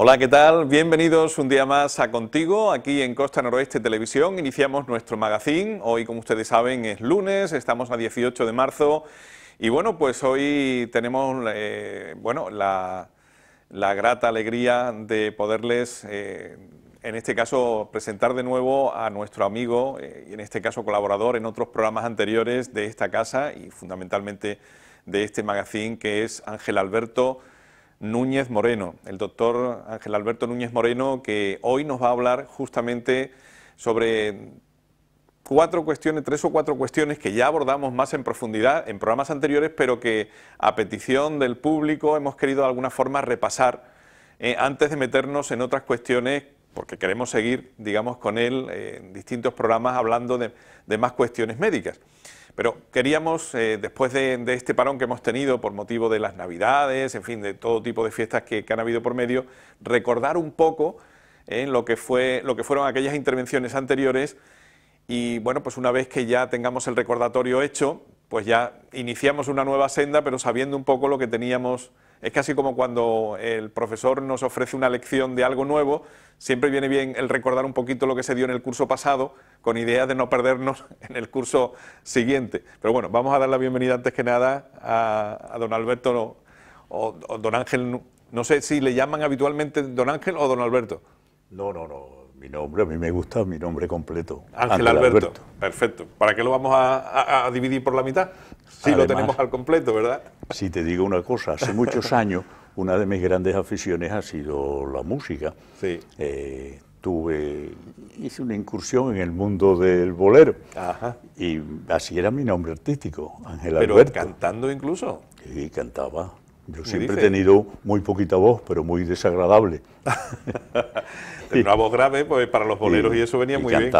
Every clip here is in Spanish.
Hola, ¿qué tal? Bienvenidos un día más a Contigo, aquí en Costa Noroeste Televisión. Iniciamos nuestro magazine. Hoy, como ustedes saben, es lunes, estamos a 18 de marzo. Y bueno, pues hoy tenemos eh, bueno, la, grata alegría de poderles, eh, en este caso, presentar de nuevo a nuestro amigo, eh, y en este caso colaborador en otros programas anteriores de esta casa y fundamentalmente de este magazine, que es Ángel Alberto. Núñez Moreno, el doctor Ángel Alberto Núñez Moreno, que hoy nos va a hablar justamente sobre cuatro cuestiones, tres o cuatro cuestiones que ya abordamos más en profundidad en programas anteriores, pero que a petición del público hemos querido de alguna forma repasar eh, antes de meternos en otras cuestiones, porque queremos seguir, digamos, con él eh, en distintos programas hablando de más cuestiones médicas. Pero queríamos, eh, después de, este parón que hemos tenido por motivo de las Navidades, en fin, de todo tipo de fiestas que, han habido por medio, recordar un poco eh, lo, que fue, lo que fueron aquellas intervenciones anteriores y, bueno, pues una vez que ya tengamos el recordatorio hecho, pues ya iniciamos una nueva senda, pero sabiendo un poco lo que teníamos es casi como cuando el profesor nos ofrece una lección de algo nuevo, siempre viene bien el recordar un poquito lo que se dio en el curso pasado, con ideas de no perdernos en el curso siguiente. Pero bueno, vamos a dar la bienvenida antes que nada a, don Alberto o don Ángel, no sé si le llaman habitualmente don Ángel o don Alberto. No, no, no, mi nombre, a mí me gusta mi nombre completo. Ángel, Alberto. Perfecto. ¿Para qué lo vamos a, dividir por la mitad? Si lo tenemos al completo, ¿verdad? Si te digo una cosa, hace muchos años una de mis grandes aficiones ha sido la música. Sí. Eh, tuve, hice una incursión en el mundo del bolero. Ajá. Y así era mi nombre artístico, Ángel Alberto. ¿Pero cantando incluso? Sí, cantaba. Yo siempre he tenido muy poquita voz, pero muy desagradable. una voz grave, pues para los boleros y, eso venía muy bien.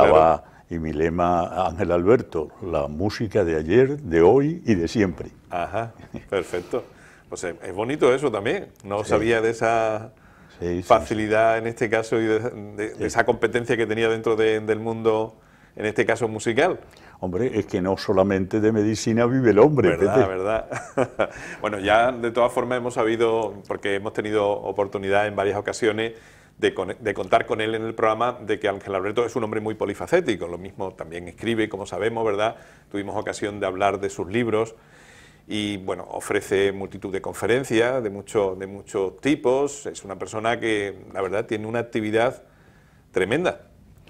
Y mi lema, Ángel Alberto, la música de ayer, de hoy y de siempre. Ajá, perfecto. Pues eh, es bonito eso también. No sabía de esa facilidad en este caso y de, esa competencia que tenía dentro del mundo, en este caso musical. Hombre, es que no solamente de medicina vive el hombre. ¿Verdad, verdad? bueno, ya de todas formas hemos sabido, porque hemos tenido oportunidad en varias ocasiones de, contar con él en el programa, de que Ángel Alberto es un hombre muy polifacético, lo mismo también escribe, como sabemos, ¿verdad? Tuvimos ocasión de hablar de sus libros y, bueno, ofrece multitud de conferencias de, mucho, de muchos tipos, es una persona que, la verdad, tiene una actividad tremenda.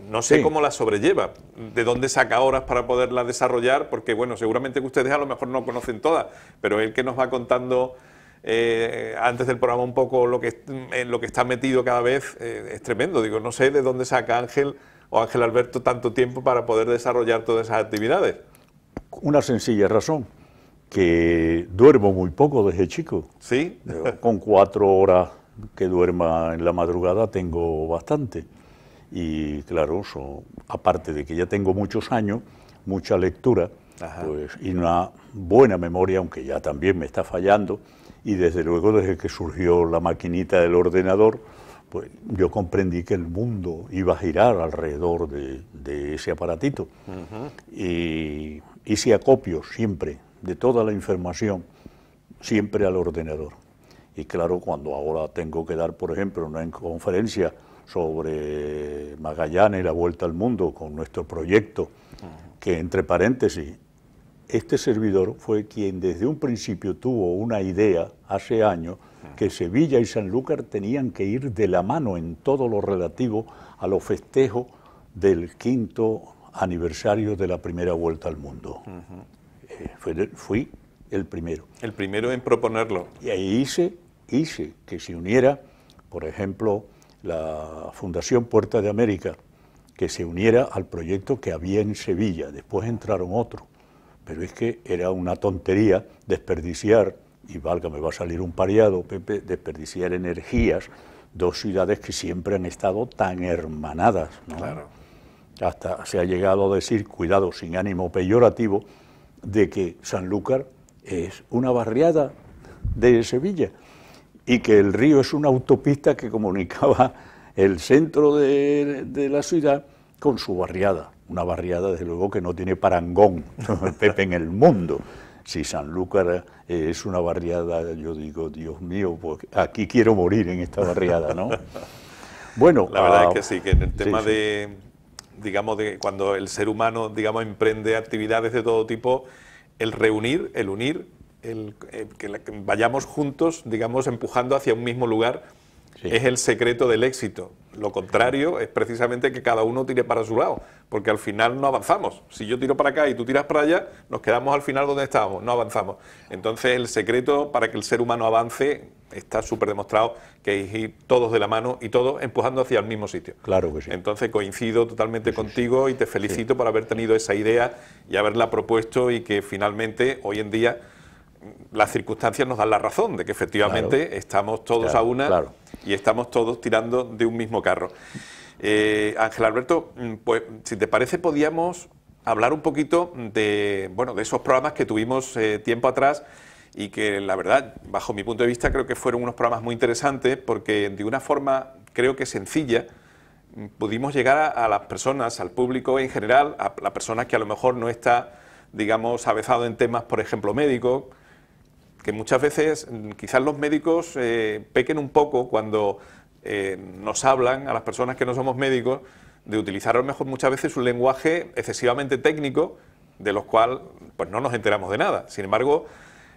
No sé cómo la sobrelleva, de dónde saca horas para poderla desarrollar, porque bueno, seguramente que ustedes a lo mejor no conocen todas, pero el que nos va contando eh, antes del programa un poco lo que, en lo que está metido cada vez eh, es tremendo. Digo, no sé de dónde saca Ángel o Ángel Alberto tanto tiempo para poder desarrollar todas esas actividades. Una sencilla razón, que duermo muy poco desde chico. Sí. Con cuatro horas que duerma en la madrugada tengo bastante. Y claro, so, aparte de que ya tengo muchos años, mucha lectura pues, y una buena memoria, aunque ya también me está fallando, y desde luego desde que surgió la maquinita del ordenador, pues yo comprendí que el mundo iba a girar alrededor de, ese aparatito. Y hice acopio siempre de toda la información, siempre al ordenador. Y claro, cuando ahora tengo que dar, por ejemplo, una conferencia sobre Magallanes y la vuelta al mundo con nuestro proyecto, que entre paréntesis, este servidor fue quien desde un principio tuvo una idea hace años que Sevilla y Sanlúcar tenían que ir de la mano en todo lo relativo a los festejos del quinto aniversario de la primera vuelta al mundo. Eh, fui, fui, el primero. El primero en proponerlo. Y ahí hice, hice que se uniera, por ejemplo, la Fundación Puerta de América, que se uniera al proyecto que había en Sevilla. Después entraron otros, pero es que era una tontería desperdiciar, y valga, me va a salir un pareado, Pepe, desperdiciar energías, dos ciudades que siempre han estado tan hermanadas. Hasta se ha llegado a decir, cuidado, sin ánimo peyorativo, de que Sanlúcar es una barriada de Sevilla y que el río es una autopista que comunicaba el centro de, la ciudad con su barriada, una barriada desde luego que no tiene parangón, Pepe, en el mundo. Si Sanlúcar eh, es una barriada, yo digo, Dios mío, pues, aquí quiero morir en esta barriada, ¿no? Bueno, la verdad es que ah, sí, que en el tema de, digamos, de cuando el ser humano, digamos, emprende actividades de todo tipo, el reunir, el unir, el, eh, que, vayamos juntos, digamos, empujando hacia un mismo lugar, es el secreto del éxito. Lo contrario es precisamente que cada uno tire para su lado, porque al final no avanzamos. Si yo tiro para acá y tú tiras para allá, nos quedamos al final donde estábamos, no avanzamos. Entonces el secreto para que el ser humano avance está súper demostrado que es ir todos de la mano y todos empujando hacia el mismo sitio. Claro que sí. Entonces coincido totalmente contigo y te felicito por haber tenido esa idea y haberla propuesto y que finalmente hoy en día las circunstancias nos dan la razón de que efectivamente estamos todos a una y estamos todos tirando de un mismo carro. Eh, Ángel Alberto, mm, pues si te parece podíamos hablar un poquito de, bueno, de esos programas que tuvimos eh, tiempo atrás y que la verdad, bajo mi punto de vista, creo que fueron unos programas muy interesantes porque de una forma creo que sencilla pudimos llegar a, a las personas, al público en general, a la persona que a lo mejor no está digamos, avezado en temas, por ejemplo, médicos, que muchas veces mm, quizás los médicos eh, pequen un poco cuando eh, nos hablan a las personas que no somos médicos de utilizar a lo mejor muchas veces un lenguaje excesivamente técnico de los cuales pues no nos enteramos de nada. Sin embargo,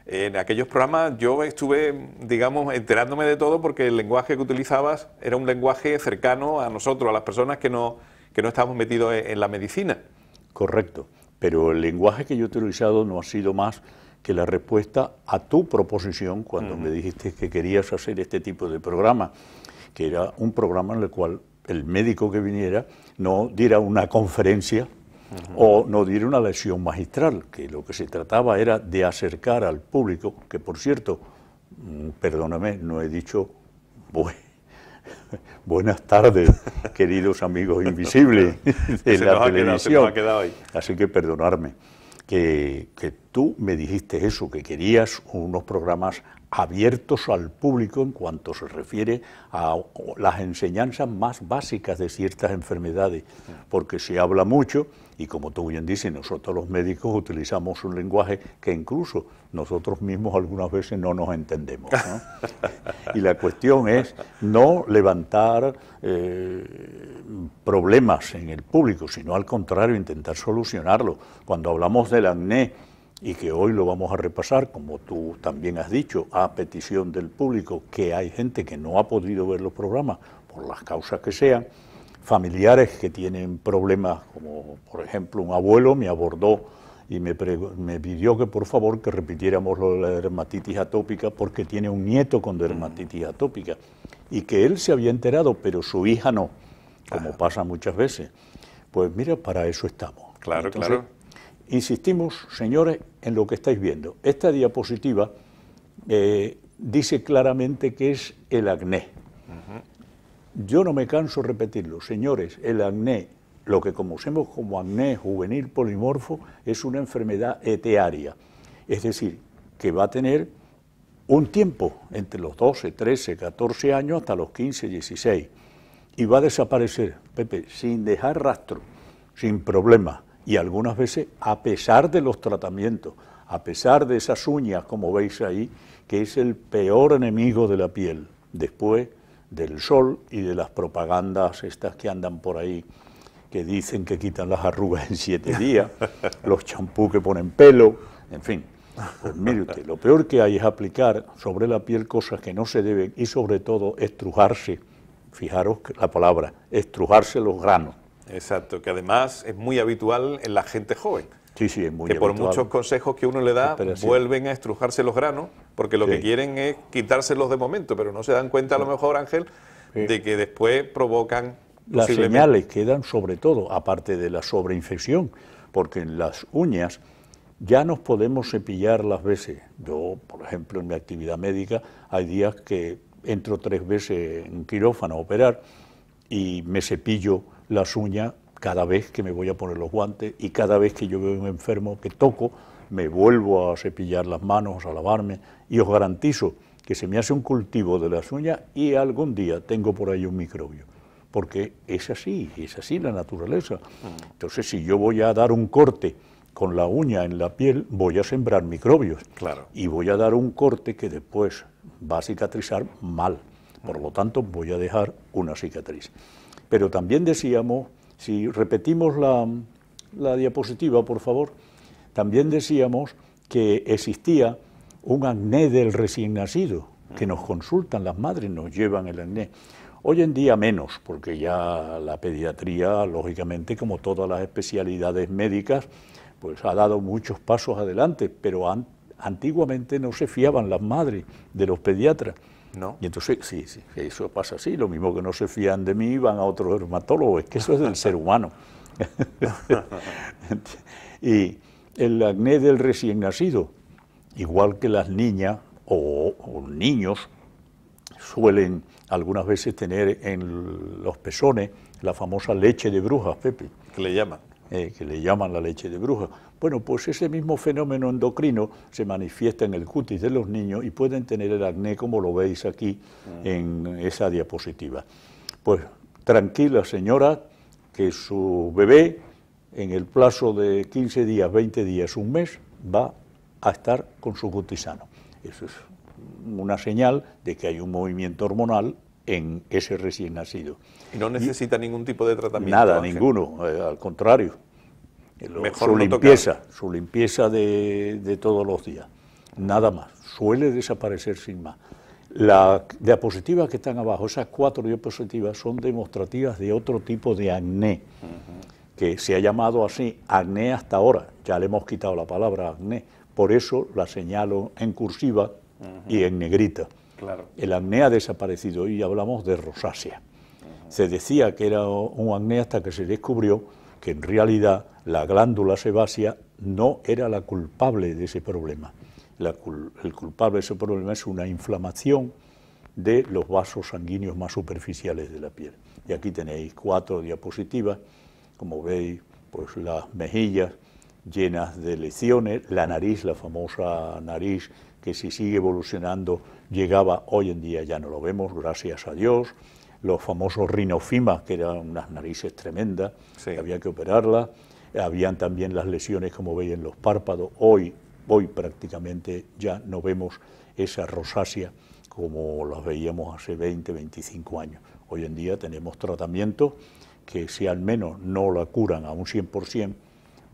en aquellos programas yo estuve, digamos, enterándome de todo porque el lenguaje que utilizabas era un lenguaje cercano a nosotros, a las personas que no, que no estamos metidos en la medicina. Correcto, pero el lenguaje que yo he utilizado no ha sido más que la respuesta a tu proposición cuando me dijiste que querías hacer este tipo de programa, que era un programa en el cual el médico que viniera no diera una conferencia o no diera una lección magistral, que lo que se trataba era de acercar al público, que por cierto, mm, perdóname, no he dicho Buenas tardes, queridos amigos invisibles de la televisión. Así que perdonarme que, tú me dijiste eso, que querías unos programas abiertos al público en cuanto se refiere a las enseñanzas más básicas de ciertas enfermedades, porque se habla mucho y como tú bien dices, nosotros los médicos utilizamos un lenguaje que incluso nosotros mismos algunas veces no nos entendemos. y la cuestión es no levantar eh, problemas en el público, sino al contrario, intentar solucionarlo. Cuando hablamos del acné, y que hoy lo vamos a repasar, como tú también has dicho, a petición del público, que hay gente que no ha podido ver los programas por las causas que sean, familiares que tienen problemas, como por ejemplo un abuelo me abordó y me, pidió que por favor que repitiéramos lo de la dermatitis atópica porque tiene un nieto con mm. dermatitis atópica y que él se había enterado, pero su hija no, como pasa muchas veces. Pues mira, para eso estamos. Claro, claro. Insistimos, señores, en lo que estáis viendo. Esta diapositiva eh, dice claramente que es el acné. Yo no me canso de repetirlo, señores, el acné, lo que conocemos como acné juvenil polimorfo, es una enfermedad etearia, es decir, que va a tener un tiempo entre los 12, 13, 14 años hasta los 15, 16, y va a desaparecer, Pepe, sin dejar rastro, sin problema, y algunas veces a pesar de los tratamientos, a pesar de esas uñas, como veis ahí, que es el peor enemigo de la piel. Después del sol y de las propagandas estas que andan por ahí, que dicen que quitan las arrugas en siete días, los champús que ponen pelo, en fin. Pues mire usted, lo peor que hay es aplicar sobre la piel cosas que no se deben y sobre todo estrujarse, fijaros la palabra, estrujarse los granos. Exacto, que además es muy habitual en la gente joven. Que por muchos consejos que uno le da, vuelven a estrujarse los granos, porque lo que quieren es quitárselos de momento, pero no se dan cuenta a lo mejor, Ángel, de que después provocan... Las señales quedan sobre todo, aparte de la sobreinfección, porque en las uñas ya nos podemos cepillar las veces. Yo, por ejemplo, en mi actividad médica, hay días que entro tres veces en quirófano a operar y me cepillo las uñas cada vez que me voy a poner los guantes y cada vez que yo veo un enfermo que toco, me vuelvo a cepillar las manos, a lavarme y os garantizo que se me hace un cultivo de las uñas y algún día tengo por ahí un microbio. Porque es así, es así la naturaleza. Entonces, si yo voy a dar un corte con la uña en la piel, voy a sembrar microbios. Claro. Y voy a dar un corte que después va a cicatrizar mal. Por lo tanto, voy a dejar una cicatriz. Pero también decíamos si repetimos la, diapositiva, por favor, también decíamos que existía un acné del recién nacido, que nos consultan las madres, nos llevan el acné. Hoy en día menos, porque ya la pediatría, lógicamente, como todas las especialidades médicas, pues ha dado muchos pasos adelante, pero antiguamente no se fiaban las madres de los pediatras. Y entonces, sí, sí, eso pasa así. Lo mismo que no se fían de mí, van a otro dermatólogo. Es que eso es del ser humano. y el acné del recién nacido, igual que las niñas o, niños, suelen algunas veces tener en los pezones la famosa leche de brujas, Pepe. Que le llaman. Eh, que le llaman la leche de brujas. Bueno, pues ese mismo fenómeno endocrino se manifiesta en el cutis de los niños y pueden tener el acné como lo veis aquí en esa diapositiva. Pues tranquila señora, que su bebé en el plazo de 15 días, 20 días, un mes, va a estar con su cutis sano. Eso es una señal de que hay un movimiento hormonal en ese recién nacido. Y no necesita ningún tipo de tratamiento. Nada, ninguno, eh, al contrario su, limpieza, su limpieza de, todos los días, nada más, suele desaparecer sin más. Las diapositivas que están abajo, esas cuatro diapositivas, son demostrativas de otro tipo de acné, que se ha llamado así acné hasta ahora, ya le hemos quitado la palabra acné, por eso la señalo en cursiva y en negrita. Claro. El acné ha desaparecido y hablamos de rosácea. Se decía que era un acné hasta que se descubrió que en realidad la glándula sebácea no era la culpable de ese problema. el culpable de ese problema es una inflamación de los vasos sanguíneos más superficiales de la piel. Y aquí tenéis cuatro diapositivas, como veis, pues las mejillas llenas de lesiones, la nariz, la famosa nariz que si sigue evolucionando llegaba hoy en día, ya no lo vemos, gracias a Dios, los famosos rinofimas, que eran unas narices tremendas, había que operarlas. Habían también las lesiones, como veis, en los párpados. Hoy, hoy prácticamente ya no vemos esa rosácea como las veíamos hace 20, 25 años. Hoy en día tenemos tratamientos que si al menos no la curan a un 100%,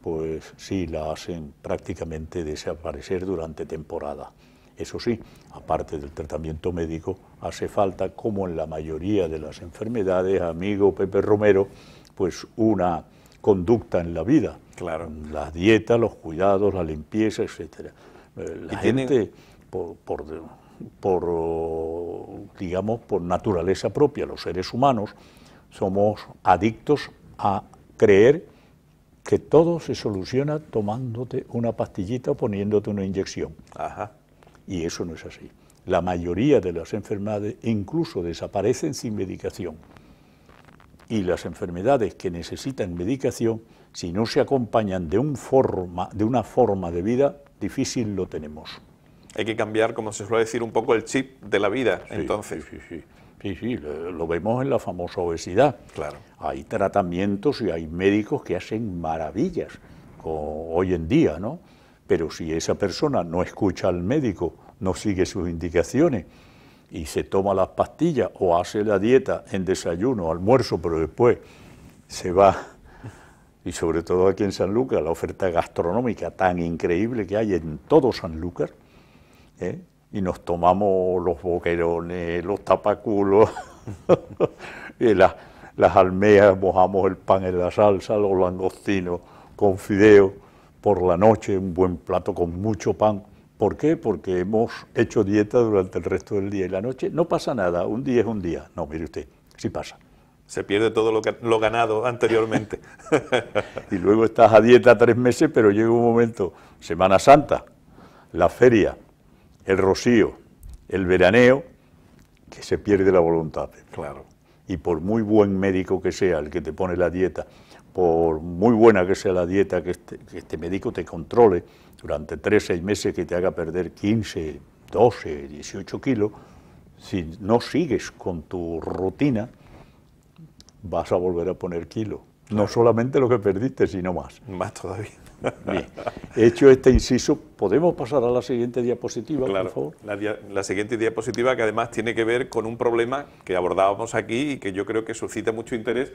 pues sí la hacen prácticamente desaparecer durante temporada. Eso sí, aparte del tratamiento médico, hace falta, como en la mayoría de las enfermedades, amigo Pepe Romero, pues una conducta en la vida. Claro. La dieta, los cuidados, la limpieza, etcétera. Eh, la gente, por, digamos, por naturaleza propia, los seres humanos, somos adictos a creer que todo se soluciona tomándote una pastillita o poniéndote una inyección. Ajá. Y eso no es así. La mayoría de las enfermedades incluso desaparecen sin medicación. Y las enfermedades que necesitan medicación, si no se acompañan de, una forma de vida, difícil lo tenemos. Hay que cambiar, como se suele decir, un poco el chip de la vida, entonces. Sí, sí, sí, sí. lo vemos en la famosa obesidad. Claro. Hay tratamientos y hay médicos que hacen maravillas hoy en día, ¿no? Pero si esa persona no escucha al médico, no sigue sus indicaciones y se toma las pastillas o hace la dieta en desayuno, almuerzo, pero después se va, y sobre todo aquí en San Lucas, la oferta gastronómica tan increíble que hay en todo Sanlúcar, ¿eh? y nos tomamos los boquerones, los tapaculos, las, las almeas, mojamos el pan en la salsa, los langostinos con fideo por la noche un buen plato con mucho pan. ¿Por qué? Porque hemos hecho dieta durante el resto del día y la noche. No pasa nada, un día es un día. No, mire usted, sí pasa. Se pierde todo lo, ganado anteriormente. y luego estás a dieta tres meses, pero llega un momento, Semana Santa, la feria, el rocío, el veraneo, que se pierde la voluntad. Claro. Y por muy buen médico que sea el que te pone la dieta, por muy buena que sea la dieta, que este, este médico te controle durante 3, 6 meses, que te haga perder 15, 12, 18 kilos, si no sigues con tu rutina, vas a volver a poner kilos. No solamente lo que perdiste, sino más. Más todavía. Bien, hecho este inciso, ¿podemos pasar a la siguiente diapositiva, por favor? La, la, siguiente diapositiva que además tiene que ver con un problema que abordábamos aquí y que yo creo que suscita mucho interés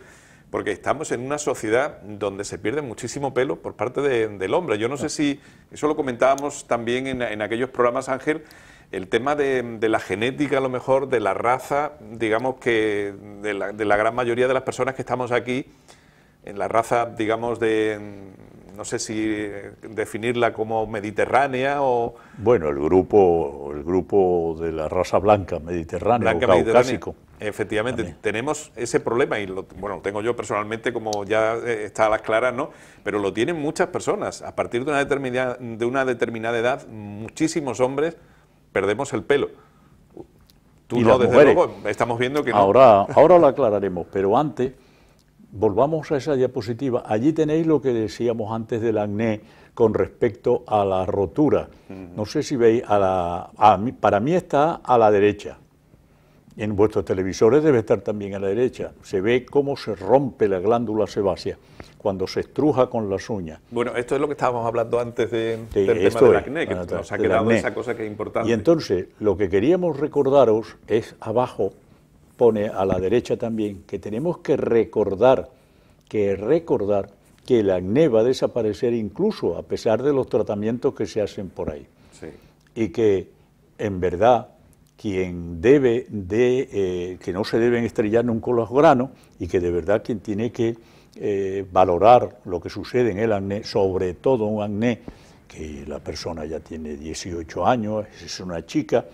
porque estamos en una sociedad donde se pierde muchísimo pelo por parte del hombre. Yo no sé si, eso lo comentábamos también en, aquellos programas, Ángel, el tema de, la genética, a lo mejor, de la raza, digamos que de la, gran mayoría de las personas que estamos aquí, en la raza, digamos, de, no sé si eh, definirla como mediterránea o... Bueno, el grupo, el grupo de la raza blanca, mediterránea o caucásico. Efectivamente, tenemos ese problema y lo, bueno, tengo yo personalmente como ya eh, está a las claras, ¿no? Pero lo tienen muchas personas. A partir de una determinada, de una determinada edad, muchísimos hombres perdemos el pelo. Tú y no, desde luego, estamos viendo que no. Ahora, ahora lo aclararemos, pero antes, volvamos a esa diapositiva. Allí tenéis lo que decíamos antes del acné con respecto a la rotura. No sé si veis, a la, para mí está a la derecha en vuestros televisores debe estar también a la derecha. Se ve cómo se rompe la glándula sebácea cuando se estruja con las uñas. Bueno, esto es lo que estábamos hablando antes de, del tema del acné, que nos ha quedado esa cosa que es importante. Y entonces, lo que queríamos recordaros es abajo, pone a la derecha también, que tenemos que recordar, que recordar que el acné va a desaparecer incluso a pesar de los tratamientos que se hacen por ahí. Sí. Y que, en verdad, quien debe de, eh, que no se deben estrellar nunca los grano y que de verdad quien tiene que eh, valorar lo que sucede en el acné, sobre todo un acné que la persona ya tiene 18 años, es una chica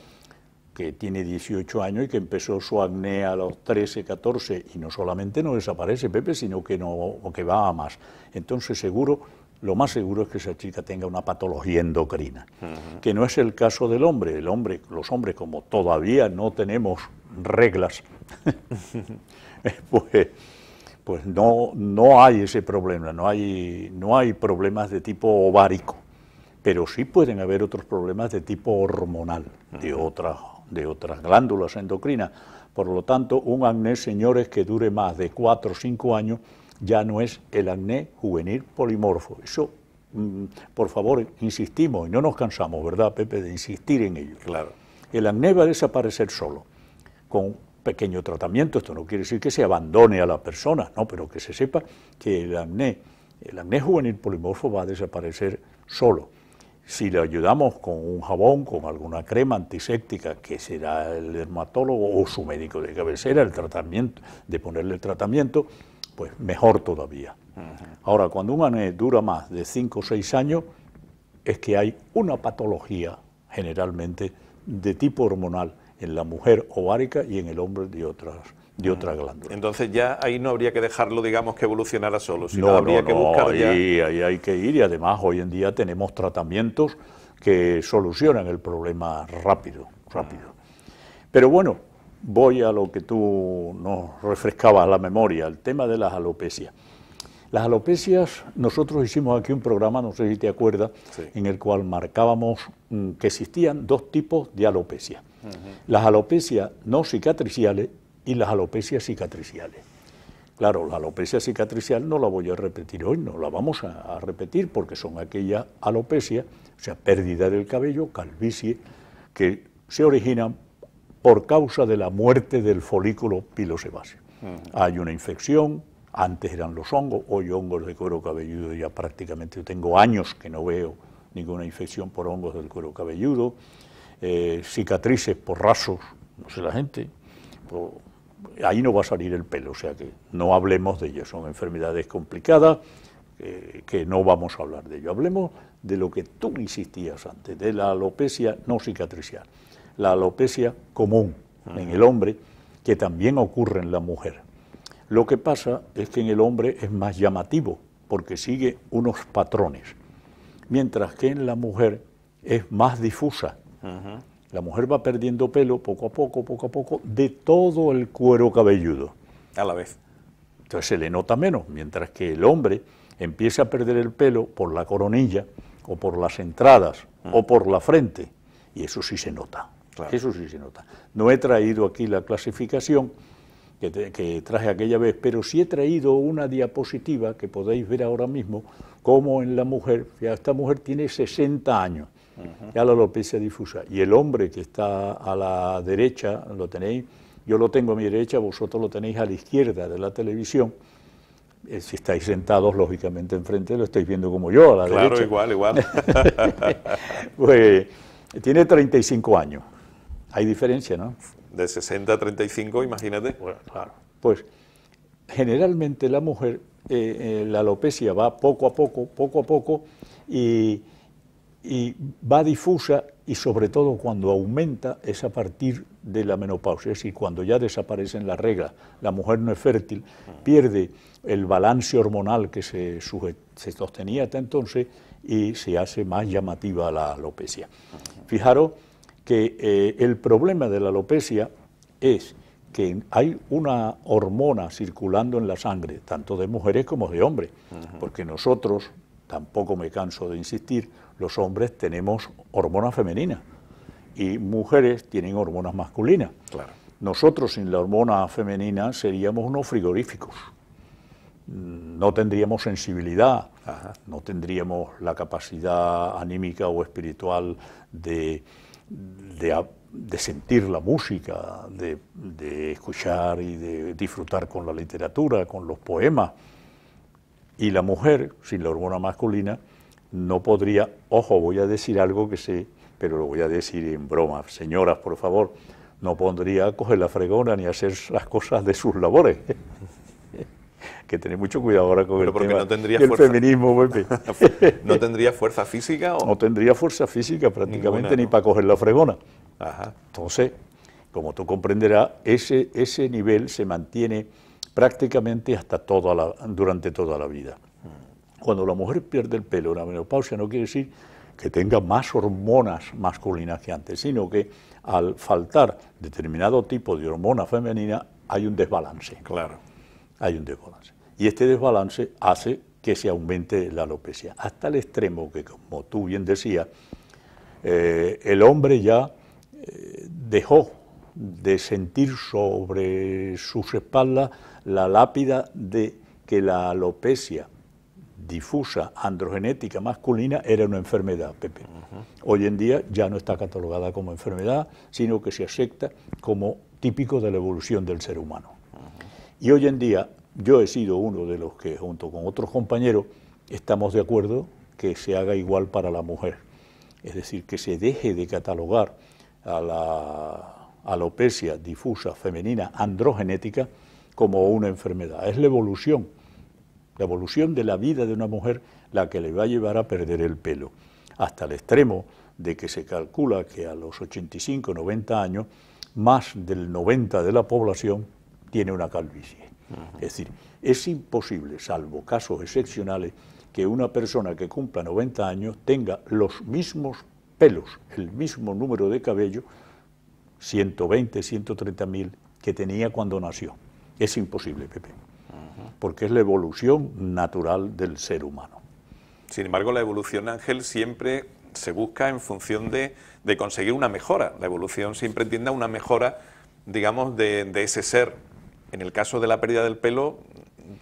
que tiene 18 años y que empezó su acné a los 13, 14 y no solamente no desaparece, Pepe, sino que, no, que va a más. Entonces seguro lo más seguro es que esa chica tenga una patología endocrina, que no es el caso del hombre. El hombre, los hombres, como todavía no tenemos reglas, pues, pues no, no hay ese problema, no hay, no hay problemas de tipo ovárico, pero sí pueden haber otros problemas de tipo hormonal, de, otras, de otras glándulas endocrinas. Por lo tanto, un acné, señores, que dure más de cuatro o cinco años, ya no es el acné juvenil polimorfo. Eso, mm, por favor, insistimos y no nos cansamos, ¿verdad, Pepe?, de insistir en ello. Claro. El acné va a desaparecer solo, con pequeño tratamiento. Esto no quiere decir que se abandone a la persona, no, pero que se sepa que el acné, el acné juvenil polimorfo va a desaparecer solo. Si le ayudamos con un jabón, con alguna crema antiséptica, que será el dermatólogo o su médico de cabecera, el tratamiento, de ponerle el tratamiento, pues mejor todavía. Ahora, cuando un ANE dura más de 5 o 6 años, es que hay una patología generalmente de tipo hormonal en la mujer ovárica y en el hombre de otras de otra mm. glándula. Entonces ya ahí no habría que dejarlo, digamos, que evolucionara solo, sino no, habría que buscar ahí, ahí hay que ir y además hoy en día tenemos tratamientos que solucionan el problema rápido, rápido. Mm. Pero bueno, voy a lo que tú nos refrescabas la memoria, el tema de las alopecias. Las alopecias, nosotros hicimos aquí un programa, no sé si te acuerdas, en el cual marcábamos mm, que existían dos tipos de alopecias. Las alopecias no cicatriciales y las alopecias cicatriciales. Claro, la alopecia cicatricial no la voy a repetir hoy, no la vamos a, repetir porque son aquellas alopecia o sea, pérdida del cabello, calvicie, que se originan por causa de la muerte del folículo pilosebáceo. Mm. Hay una infección, antes eran los hongos, hoy hongos de cuero cabelludo, ya prácticamente tengo años que no veo ninguna infección por hongos del cuero cabelludo, eh, cicatrices por rasos, no sé la gente, ahí no va a salir el pelo, o sea que no hablemos de ello, son enfermedades complicadas, eh, que no vamos a hablar de ello, hablemos de lo que tú insistías antes, de la alopecia no cicatricial la alopecia común en el hombre, que también ocurre en la mujer. Lo que pasa es que en el hombre es más llamativo, porque sigue unos patrones, mientras que en la mujer es más difusa. La mujer va perdiendo pelo poco a poco, poco a poco, de todo el cuero cabelludo. A la vez. Entonces se le nota menos, mientras que el hombre empieza a perder el pelo por la coronilla, o por las entradas, o por la frente, y eso sí se nota. Eso sí se nota. No he traído aquí la clasificación que, traje aquella vez, pero sí he traído una diapositiva que podéis ver ahora mismo, como en la mujer, esta mujer tiene 60 años, ya la alopecia difusa, y el hombre que está a la derecha, lo tenéis, yo lo tengo a mi derecha, vosotros lo tenéis a la izquierda de la televisión, eh, si estáis sentados, lógicamente enfrente, lo estáis viendo como yo, a la derecha. Claro, igual, igual. pues, tiene 35 años. Hay diferencia, ¿no? De 60 a 35, imagínate. Bueno, claro. Pues generalmente la mujer, eh, eh, la alopecia va poco a poco, poco a poco, y, va difusa y sobre todo cuando aumenta es a partir de la menopausia, es decir, cuando ya desaparecen las reglas, la mujer no es fértil, mm. pierde el balance hormonal que se, se sostenía hasta entonces y se hace más llamativa la alopecia. Fijaros que eh, el problema de la alopecia es que hay una hormona circulando en la sangre, tanto de mujeres como de hombres, porque nosotros, tampoco me canso de insistir, los hombres tenemos hormonas femeninas y mujeres tienen hormonas masculinas. Nosotros sin la hormona femenina seríamos unos frigoríficos. Mm, no tendríamos sensibilidad, no tendríamos la capacidad anímica o espiritual de de, sentir la música, de, de escuchar y de disfrutar con la literatura, con los poemas. Y la mujer, sin la hormona masculina, no podría, ojo, voy a decir algo que sé, pero lo voy a decir en broma, señoras, por favor, no pondría a coger la fregona ni hacer las cosas de sus labores que tener mucho cuidado ahora con el no tendría fuerza, feminismo, pues, ¿No tendría fuerza física? O? No tendría fuerza física prácticamente ni para coger la fregona. Entonces, como tú comprenderás, ese, ese nivel se mantiene prácticamente hasta toda la, durante toda la vida. Mm. Cuando la mujer pierde el pelo, la menopausia no quiere decir que tenga más hormonas masculinas que antes, sino que al faltar determinado tipo de hormona femenina hay un desbalance. Claro. Hay un desbalance y este desbalance hace que se aumente la alopecia, hasta el extremo que, como tú bien decías, eh, el hombre ya eh, dejó de sentir sobre sus espaldas la lápida de que la alopecia difusa androgenética masculina era una enfermedad, Pepe. Hoy en día ya no está catalogada como enfermedad, sino que se acepta como típico de la evolución del ser humano. Y hoy en día yo he sido uno de los que, junto con otros compañeros, estamos de acuerdo que se haga igual para la mujer. Es decir, que se deje de catalogar a la alopecia difusa femenina androgenética como una enfermedad. Es la evolución, la evolución de la vida de una mujer la que le va a llevar a perder el pelo, hasta el extremo de que se calcula que a los 85, 90 años, más del 90 de la población tiene una calvicie. Es decir, es imposible, salvo casos excepcionales, que una persona que cumpla 90 años tenga los mismos pelos, el mismo número de cabello, 120, 130 mil, que tenía cuando nació. Es imposible, Pepe, porque es la evolución natural del ser humano. Sin embargo, la evolución, Ángel, siempre se busca en función de, conseguir una mejora. La evolución siempre entienda una mejora, digamos, de, de ese ser en el caso de la pérdida del pelo,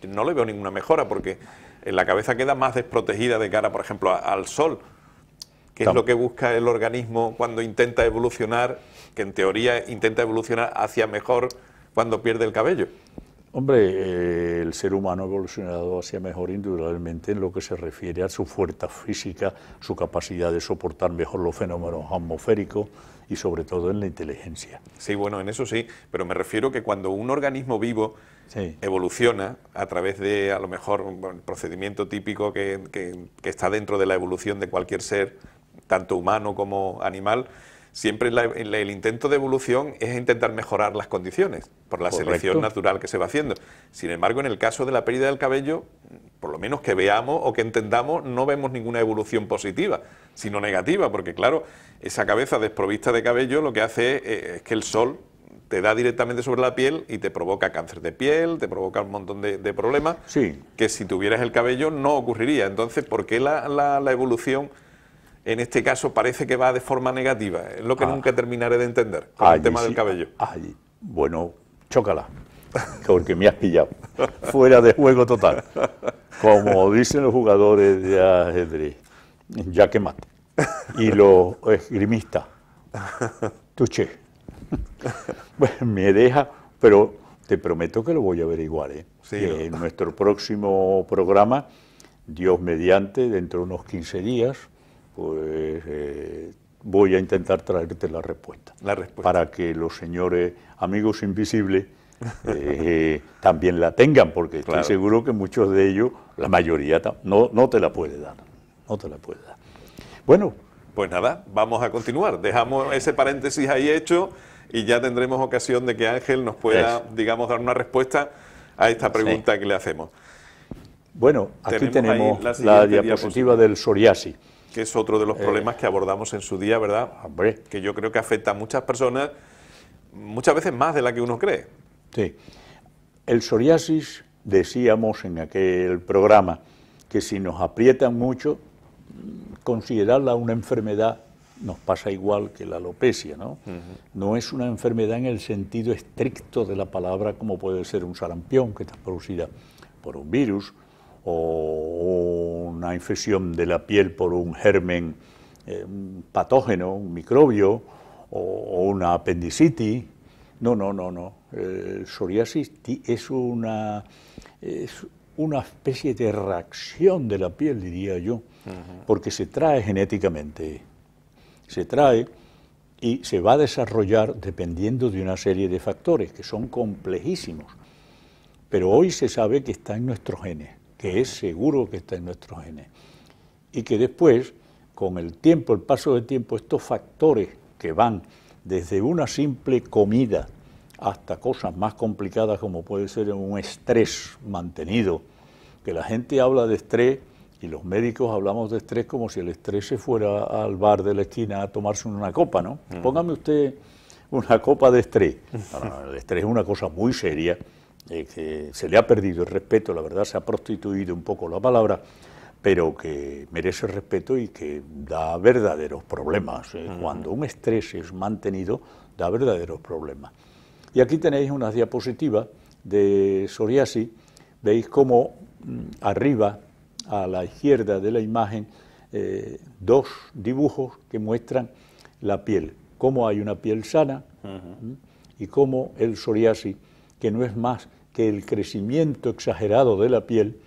no le veo ninguna mejora porque la cabeza queda más desprotegida de cara, por ejemplo, al sol, que es lo que busca el organismo cuando intenta evolucionar, que en teoría intenta evolucionar hacia mejor cuando pierde el cabello. Hombre, eh, el ser humano ha evolucionado hacia mejor indudablemente en lo que se refiere a su fuerza física, su capacidad de soportar mejor los fenómenos atmosféricos, y sobre todo en la inteligencia. Sí, bueno, en eso sí, pero me refiero que cuando un organismo vivo evoluciona a través de a lo mejor un procedimiento típico que está dentro de la evolución de cualquier ser, tanto humano como animal, siempre el intento de evolución es intentar mejorar las condiciones por la selección natural que se va haciendo. Sin embargo, en el caso de la pérdida del cabello, por lo menos que veamos o que entendamos, no vemos ninguna evolución positiva, sino negativa, porque claro, esa cabeza desprovista de cabello lo que hace eh, es que el sol te da directamente sobre la piel y te provoca cáncer de piel, te provoca un montón de, problemas que si tuvieras el cabello no ocurriría. Entonces, ¿por qué la, la evolución en este caso parece que va de forma negativa. Es lo que ah. nunca terminaré de entender con el tema del cabello. Ay, Bueno, chócala, porque me has pillado. Fuera de juego total. Como dicen los jugadores de ajedrez, ya que mate. Y los esgrimistas, tuche. Pues me deja, pero te prometo que lo voy a averiguar. ¿eh? en nuestro próximo programa, Dios mediante, dentro de unos 15 días, pues eh, voy a intentar traerte la respuesta. La Para que los señores amigos invisibles eh, también la tengan, porque estoy seguro que muchos de ellos, la mayoría, no, no te la puede dar. No te la puede dar. Bueno. Pues nada, vamos a continuar. Dejamos ese paréntesis ahí hecho y ya tendremos ocasión de que Ángel nos pueda, digamos, dar una respuesta a esta pregunta que le hacemos. Bueno, aquí tenemos, la, diapositiva, diapositiva del psoriasis que es otro de los eh. problemas que abordamos en su día, ¿verdad? Que yo creo que afecta a muchas personas, muchas veces más de la que uno cree. Sí. El psoriasis, decíamos en aquel programa, que si nos aprietan mucho, considerarla una enfermedad nos pasa igual que la alopecia, ¿no? No es una enfermedad en el sentido estricto de la palabra como puede ser un sarampión que está producida por un virus o una infección de la piel por un germen eh, patógeno, un microbio, o, una apendicitis. No, no, no, no. El psoriasis es una, es una especie de reacción de la piel, diría yo, porque se trae genéticamente. Se trae y se va a desarrollar dependiendo de una serie de factores que son complejísimos. Pero hoy se sabe que está en nuestros genes que es seguro que está en nuestros genes. Y que después, con el tiempo, el paso del tiempo, estos factores que van desde una simple comida hasta cosas más complicadas como puede ser un estrés mantenido, que la gente habla de estrés y los médicos hablamos de estrés como si el estrés se fuera al bar de la esquina a tomarse una copa, ¿no? Mm. Póngame usted una copa de estrés. el estrés es una cosa muy seria eh, que se le ha perdido el respeto, la verdad se ha prostituido un poco la palabra, pero que merece respeto y que da verdaderos problemas. Eh, cuando un estrés es mantenido, da verdaderos problemas. Y aquí tenéis una diapositiva de psoriasis, veis cómo mm, arriba, a la izquierda de la imagen, eh, dos dibujos que muestran la piel, cómo hay una piel sana y cómo el psoriasis, que no es más que el crecimiento exagerado de la piel,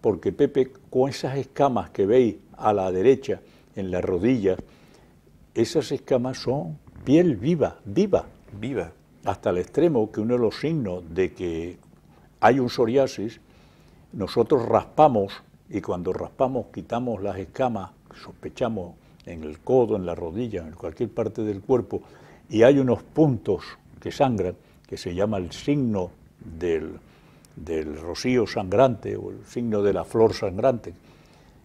porque Pepe, con esas escamas que veis a la derecha, en la rodilla esas escamas son piel viva, viva. Viva. Hasta el extremo que uno de los signos de que hay un psoriasis, nosotros raspamos y cuando raspamos quitamos las escamas, sospechamos en el codo, en la rodilla, en cualquier parte del cuerpo, y hay unos puntos que sangran, que se llama el signo del, rocío sangrante o el signo de la flor sangrante,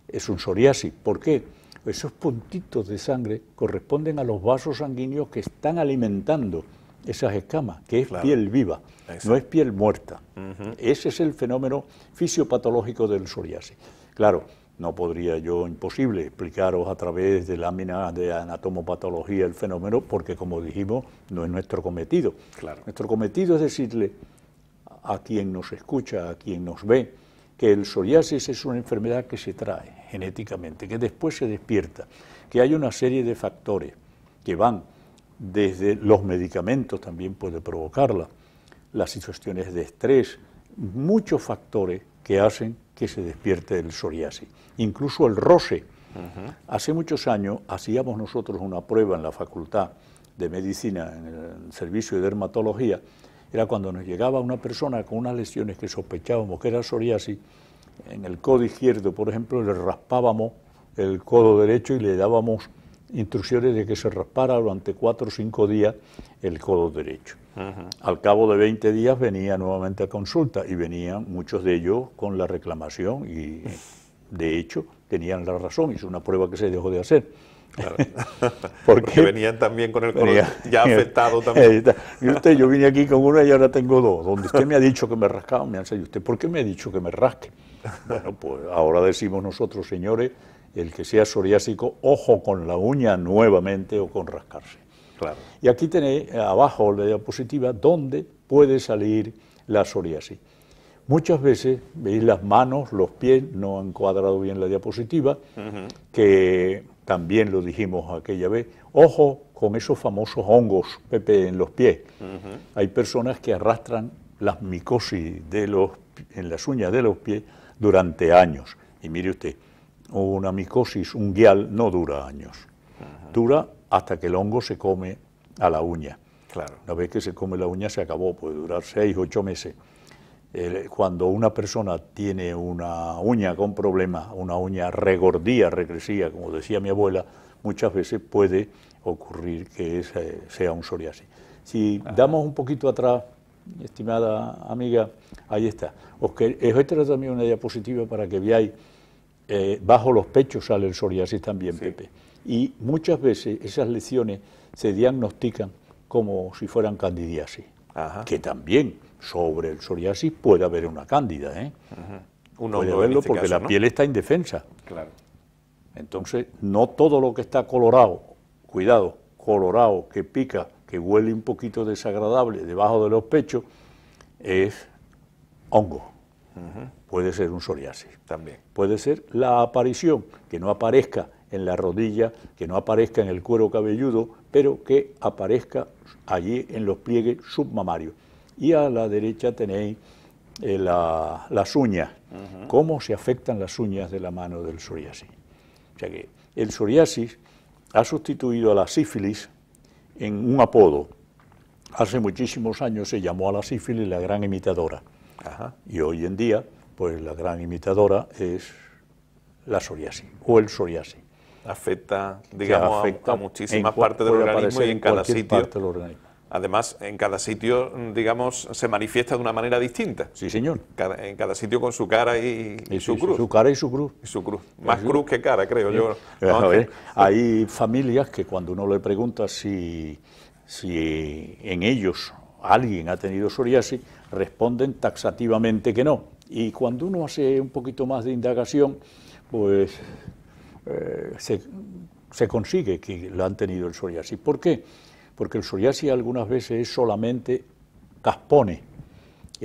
es un psoriasis. ¿Por qué? Esos puntitos de sangre corresponden a los vasos sanguíneos que están alimentando esas escamas, que es piel viva, no es piel muerta. Ese es el fenómeno fisiopatológico del psoriasis. Claro, no podría yo, imposible, explicaros a través de láminas de anatomopatología el fenómeno, porque como dijimos, no es nuestro cometido. Nuestro cometido es decirle a quien nos escucha, a quien nos ve, que el psoriasis es una enfermedad que se trae genéticamente, que después se despierta, que hay una serie de factores que van desde los medicamentos también puede provocarla, las situaciones de estrés, muchos factores que hacen que se despierte el psoriasis, incluso el roce. Hace muchos años hacíamos nosotros una prueba en la facultad de medicina, en el servicio de dermatología, era cuando nos llegaba una persona con unas lesiones que sospechábamos que era psoriasis, en el codo izquierdo, por ejemplo, le raspábamos el codo derecho y le dábamos instrucciones de que se raspara durante cuatro o cinco días el codo derecho. Al cabo de 20 días venía nuevamente a consulta y venían muchos de ellos con la reclamación y de hecho tenían la razón, es una prueba que se dejó de hacer. Claro. Porque, venían también con el ya afectado también. Y usted, yo vine aquí con una y ahora tengo dos. Donde usted me ha dicho que me rascaba, me han salido. ¿usted por qué me ha dicho que me rasque? Bueno, pues ahora decimos nosotros, señores, el que sea psoriásico, ojo con la uña nuevamente o con rascarse. Claro. Y aquí tenéis abajo la diapositiva donde puede salir la psoriasis. Muchas veces veis las manos, los pies, no han cuadrado bien la diapositiva, que también lo dijimos aquella vez, ojo con esos famosos hongos, Pepe, en los pies. Hay personas que arrastran las micosis de los, en las uñas de los pies durante años. Y mire usted, una micosis, un no dura años. Dura hasta que el hongo se come a la uña. Claro. Una vez que se come la uña se acabó, puede durar seis, ocho meses cuando una persona tiene una uña con problema, una uña regordía, regresía, como decía mi abuela, muchas veces puede ocurrir que sea un psoriasis. Si ah. damos un poquito atrás, estimada amiga, ahí está. Os es también una diapositiva para que veáis, eh, bajo los pechos sale el psoriasis también, Pepe. Y muchas veces esas lesiones se diagnostican como si fueran candidiasis, que también sobre el psoriasis puede haber una cándida, ¿eh? puede haberlo este porque la piel está indefensa. Claro. Entonces, no todo lo que está colorado, cuidado, colorado, que pica, que huele un poquito desagradable debajo de los pechos, es hongo. Puede ser un psoriasis. También. Puede ser la aparición, que no aparezca en la rodilla, que no aparezca en el cuero cabelludo, pero que aparezca allí en los pliegues submamarios y a la derecha tenéis eh, las uñas, cómo se afectan las uñas de la mano del psoriasis. O sea que el psoriasis ha sustituido a la sífilis en un apodo. Hace muchísimos años se llamó a la sífilis la gran imitadora. Y hoy en día, pues la gran imitadora es la psoriasis o el psoriasis. Afecta, digamos, afecta a, muchísimas partes del organismo y en cada sitio. Parte del organismo. Además, en cada sitio, digamos, se manifiesta de una manera distinta. Sí, señor. en cada sitio con su cara y, su, cruz. Su cara y su cruz. Y su cruz. Más cruz que cara, creo yo. hay familias que cuando uno le pregunta si, en ellos alguien ha tenido psoriasis, responden taxativamente que no. Y cuando uno hace un poquito más de indagación, pues eh, se, se, consigue que lo han tenido el psoriasis. ¿Por qué? porque el psoriasis algunas veces es solamente y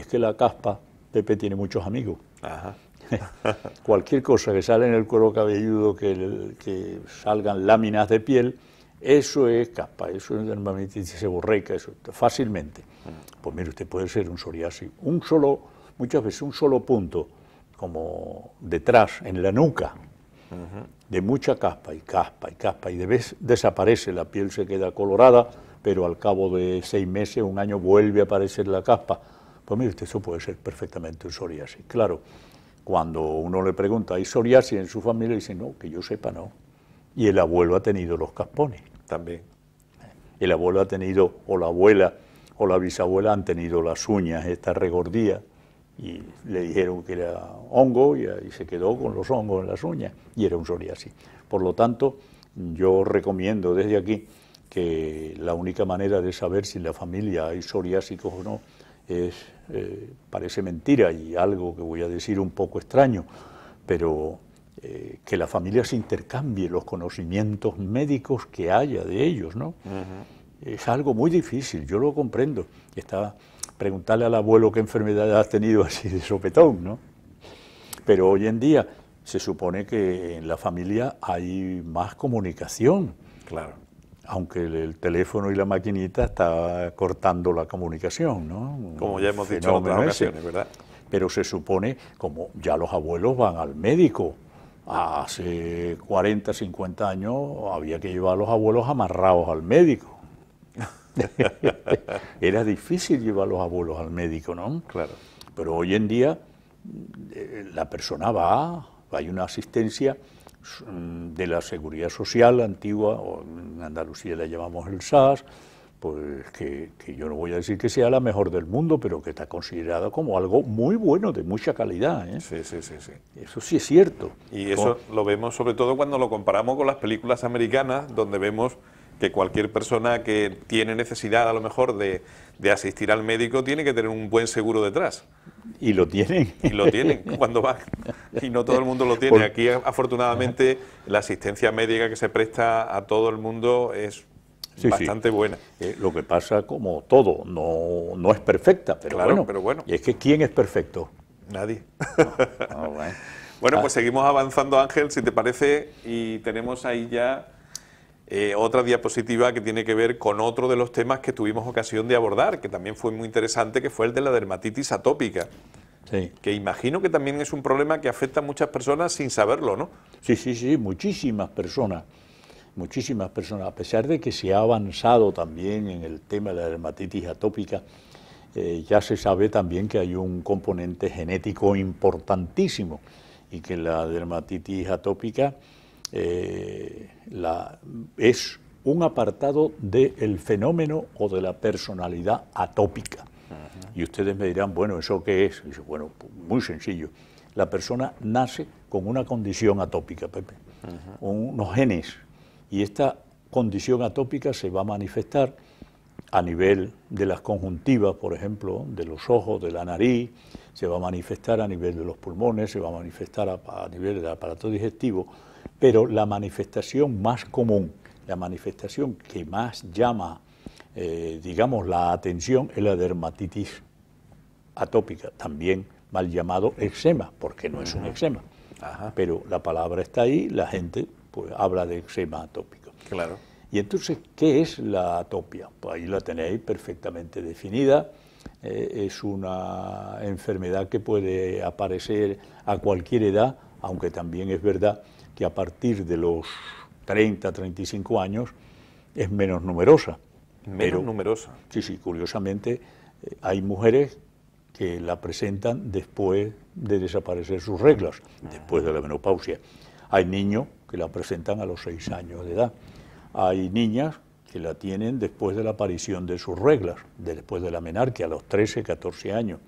Es que la caspa, Pepe tiene muchos amigos. Cualquier cosa que sale en el cuero cabelludo, que, salgan láminas de piel, eso es caspa, eso es se seborreica, eso fácilmente. Mm. Pues mire, usted puede ser un psoriasis, un solo, muchas veces un solo punto, como detrás, en la nuca, de mucha caspa y caspa y caspa, y de vez desaparece, la piel se queda colorada, pero al cabo de seis meses, un año, vuelve a aparecer la caspa. Pues mire usted, eso puede ser perfectamente un psoriasis. Claro, cuando uno le pregunta, ¿hay psoriasis en su familia? Dice, no, que yo sepa, no. Y el abuelo ha tenido los caspones. También. El abuelo ha tenido, o la abuela, o la bisabuela han tenido las uñas, estas regordía y le dijeron que era hongo y, se quedó con los hongos en las uñas y era un psoriasis. Por lo tanto, yo recomiendo desde aquí que la única manera de saber si en la familia hay psoriásicos o no es, eh, parece mentira y algo que voy a decir un poco extraño, pero eh, que la familia se intercambie los conocimientos médicos que haya de ellos, ¿no? Es algo muy difícil, yo lo comprendo. Está preguntarle al abuelo qué enfermedad ha tenido así de sopetón, ¿no? Pero hoy en día se supone que en la familia hay más comunicación, claro, aunque el teléfono y la maquinita está cortando la comunicación, ¿no? Como ya hemos dicho en otras ocasiones, ¿verdad? Pero se supone, como ya los abuelos van al médico, hace 40, 50 años había que llevar a los abuelos amarrados al médico. Era difícil llevar a los abuelos al médico, ¿no? Claro. Pero hoy en día eh, la persona va, hay una asistencia mm, de la seguridad social antigua, en Andalucía la llamamos el SAS, pues que, yo no voy a decir que sea la mejor del mundo, pero que está considerada como algo muy bueno, de mucha calidad. ¿eh? Sí, sí, sí, sí. Eso sí es cierto. Y eso lo vemos sobre todo cuando lo comparamos con las películas americanas, donde vemos que cualquier persona que tiene necesidad a lo mejor de, asistir al médico tiene que tener un buen seguro detrás. Y lo tienen. Y lo tienen cuando van. Y no todo el mundo lo tiene. Aquí afortunadamente la asistencia médica que se presta a todo el mundo es bastante buena. Eh, lo que pasa, como todo, no, es perfecta, pero, claro, bueno, pero bueno. Y es que ¿quién es perfecto? Nadie. Ah, bueno, pues ah. seguimos avanzando, Ángel, si te parece, y tenemos ahí ya eh, otra diapositiva que tiene que ver con otro de los temas que tuvimos ocasión de abordar, que también fue muy interesante, que fue el de la dermatitis atópica. Que imagino que también es un problema que afecta a muchas personas sin saberlo, ¿no? Sí, sí, sí, muchísimas personas. Muchísimas personas. A pesar de que se ha avanzado también en el tema de la dermatitis atópica, eh, ya se sabe también que hay un componente genético importantísimo y que la dermatitis atópica eh, es un apartado del el fenómeno o de la personalidad atópica. Y ustedes me dirán, bueno, ¿eso qué es? bueno, muy sencillo. La persona nace con una condición atópica, Pepe, unos genes. Y esta condición atópica se va a manifestar a nivel de las conjuntivas, por ejemplo, de los ojos, de la nariz, se va a manifestar a nivel de los pulmones, se va a manifestar a nivel del aparato digestivo pero la manifestación más común, la manifestación que más llama, eh, digamos, la atención es la dermatitis atópica, también mal llamado eczema, porque no es un eczema. Pero la palabra está ahí, la gente pues, habla de eczema atópico. Claro. Y entonces, ¿qué es la atopia? Pues ahí la tenéis perfectamente definida. Eh, es una enfermedad que puede aparecer a cualquier edad, aunque también es verdad que a partir de los 30, 35 años es menos numerosa. Menos numerosa. Sí, sí, curiosamente eh, hay mujeres que la presentan después de desaparecer sus reglas, después de la menopausia. Hay niños que la presentan a los 6 años de edad. Hay niñas que la tienen después de la aparición de sus reglas, después de la menarquia, a los 13, 14 años.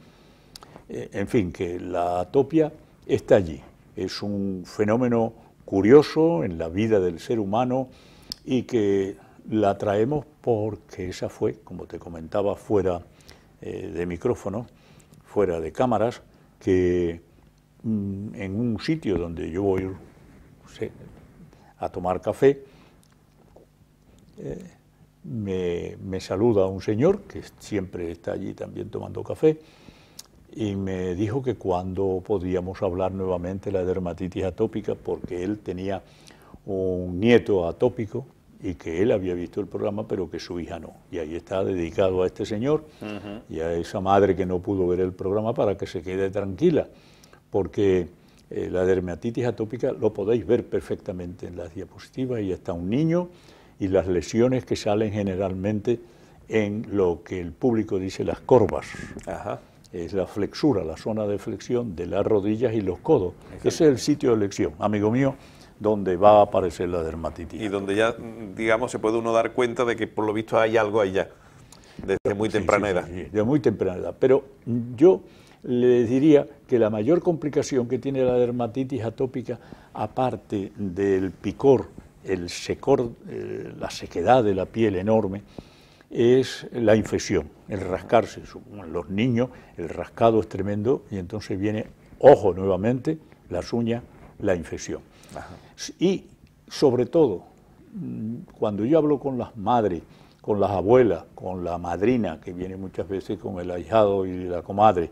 Eh, en fin, que la atopia está allí. Es un fenómeno curioso en la vida del ser humano y que la traemos porque esa fue, como te comentaba, fuera eh, de micrófono, fuera de cámaras, que mm, en un sitio donde yo voy a tomar café, eh, me, me saluda un señor que siempre está allí también tomando café, y me dijo que cuando podíamos hablar nuevamente de la dermatitis atópica, porque él tenía un nieto atópico y que él había visto el programa, pero que su hija no. Y ahí está dedicado a este señor y a esa madre que no pudo ver el programa para que se quede tranquila, porque eh, la dermatitis atópica lo podéis ver perfectamente en las diapositivas y está un niño y las lesiones que salen generalmente en lo que el público dice las corvas. Ajá es la flexura, la zona de flexión de las rodillas y los codos. Ese es el sitio de elección, amigo mío, donde va a aparecer la dermatitis. Y donde ya, digamos, se puede uno dar cuenta de que por lo visto hay algo allá, desde muy temprana edad. muy temprana Pero yo le diría que la mayor complicación que tiene la dermatitis atópica, aparte del picor, el secor, eh, la sequedad de la piel enorme, es la infección, el rascarse. Los niños, el rascado es tremendo y entonces viene, ojo nuevamente, las uñas, la infección. Y sobre todo, cuando yo hablo con las madres, con las abuelas, con la madrina, que viene muchas veces con el ahijado y la comadre,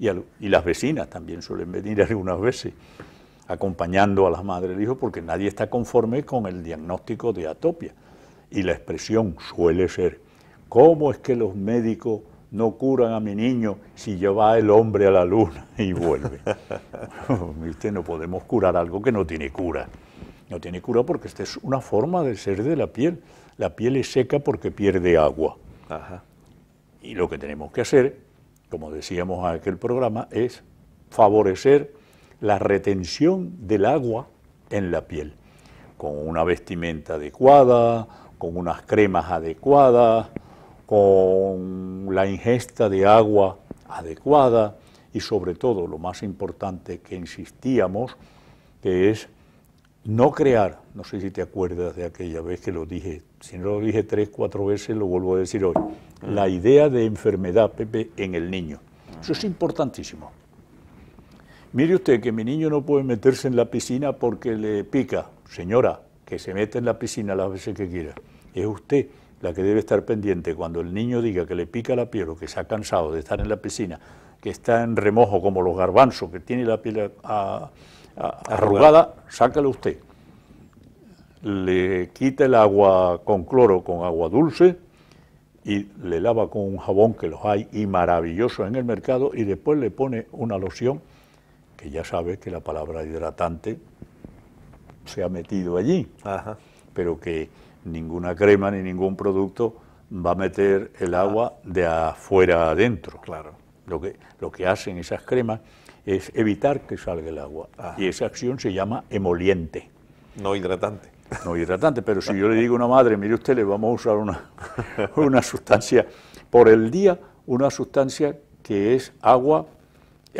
y, las vecinas también suelen venir algunas veces acompañando a las madres del hijo porque nadie está conforme con el diagnóstico de atopia y la expresión suele ser ¿Cómo es que los médicos no curan a mi niño si lleva el hombre a la luna y vuelve? Usted no podemos curar algo que no tiene cura. No tiene cura porque esta es una forma de ser de la piel. La piel es seca porque pierde agua. Y lo que tenemos que hacer, como decíamos en aquel programa, es favorecer la retención del agua en la piel, con una vestimenta adecuada, con unas cremas adecuadas, con la ingesta de agua adecuada y sobre todo lo más importante que insistíamos, que es no crear, no sé si te acuerdas de aquella vez que lo dije, si no lo dije tres, cuatro veces, lo vuelvo a decir hoy, mm. la idea de enfermedad, Pepe, en el niño. Eso es importantísimo. Mire usted que mi niño no puede meterse en la piscina porque le pica. Señora, que se mete en la piscina las veces que quiera. Es usted la que debe estar pendiente cuando el niño diga que le pica la piel o que se ha cansado de estar en la piscina, que está en remojo como los garbanzos, que tiene la piel arrugada, sácale usted. Le quita el agua con cloro, con agua dulce, y le lava con un jabón que los hay y maravilloso en el mercado, y después le pone una loción, que ya sabe que la palabra hidratante se ha metido allí, pero que ninguna crema ni ningún producto va a meter el agua de afuera adentro. Claro. Lo que, lo que hacen esas cremas es evitar que salga el agua. Ah. Y esa acción se llama emoliente. No hidratante. No hidratante, pero si yo le digo a una madre, mire usted, le vamos a usar una, una sustancia por el día, una sustancia que es agua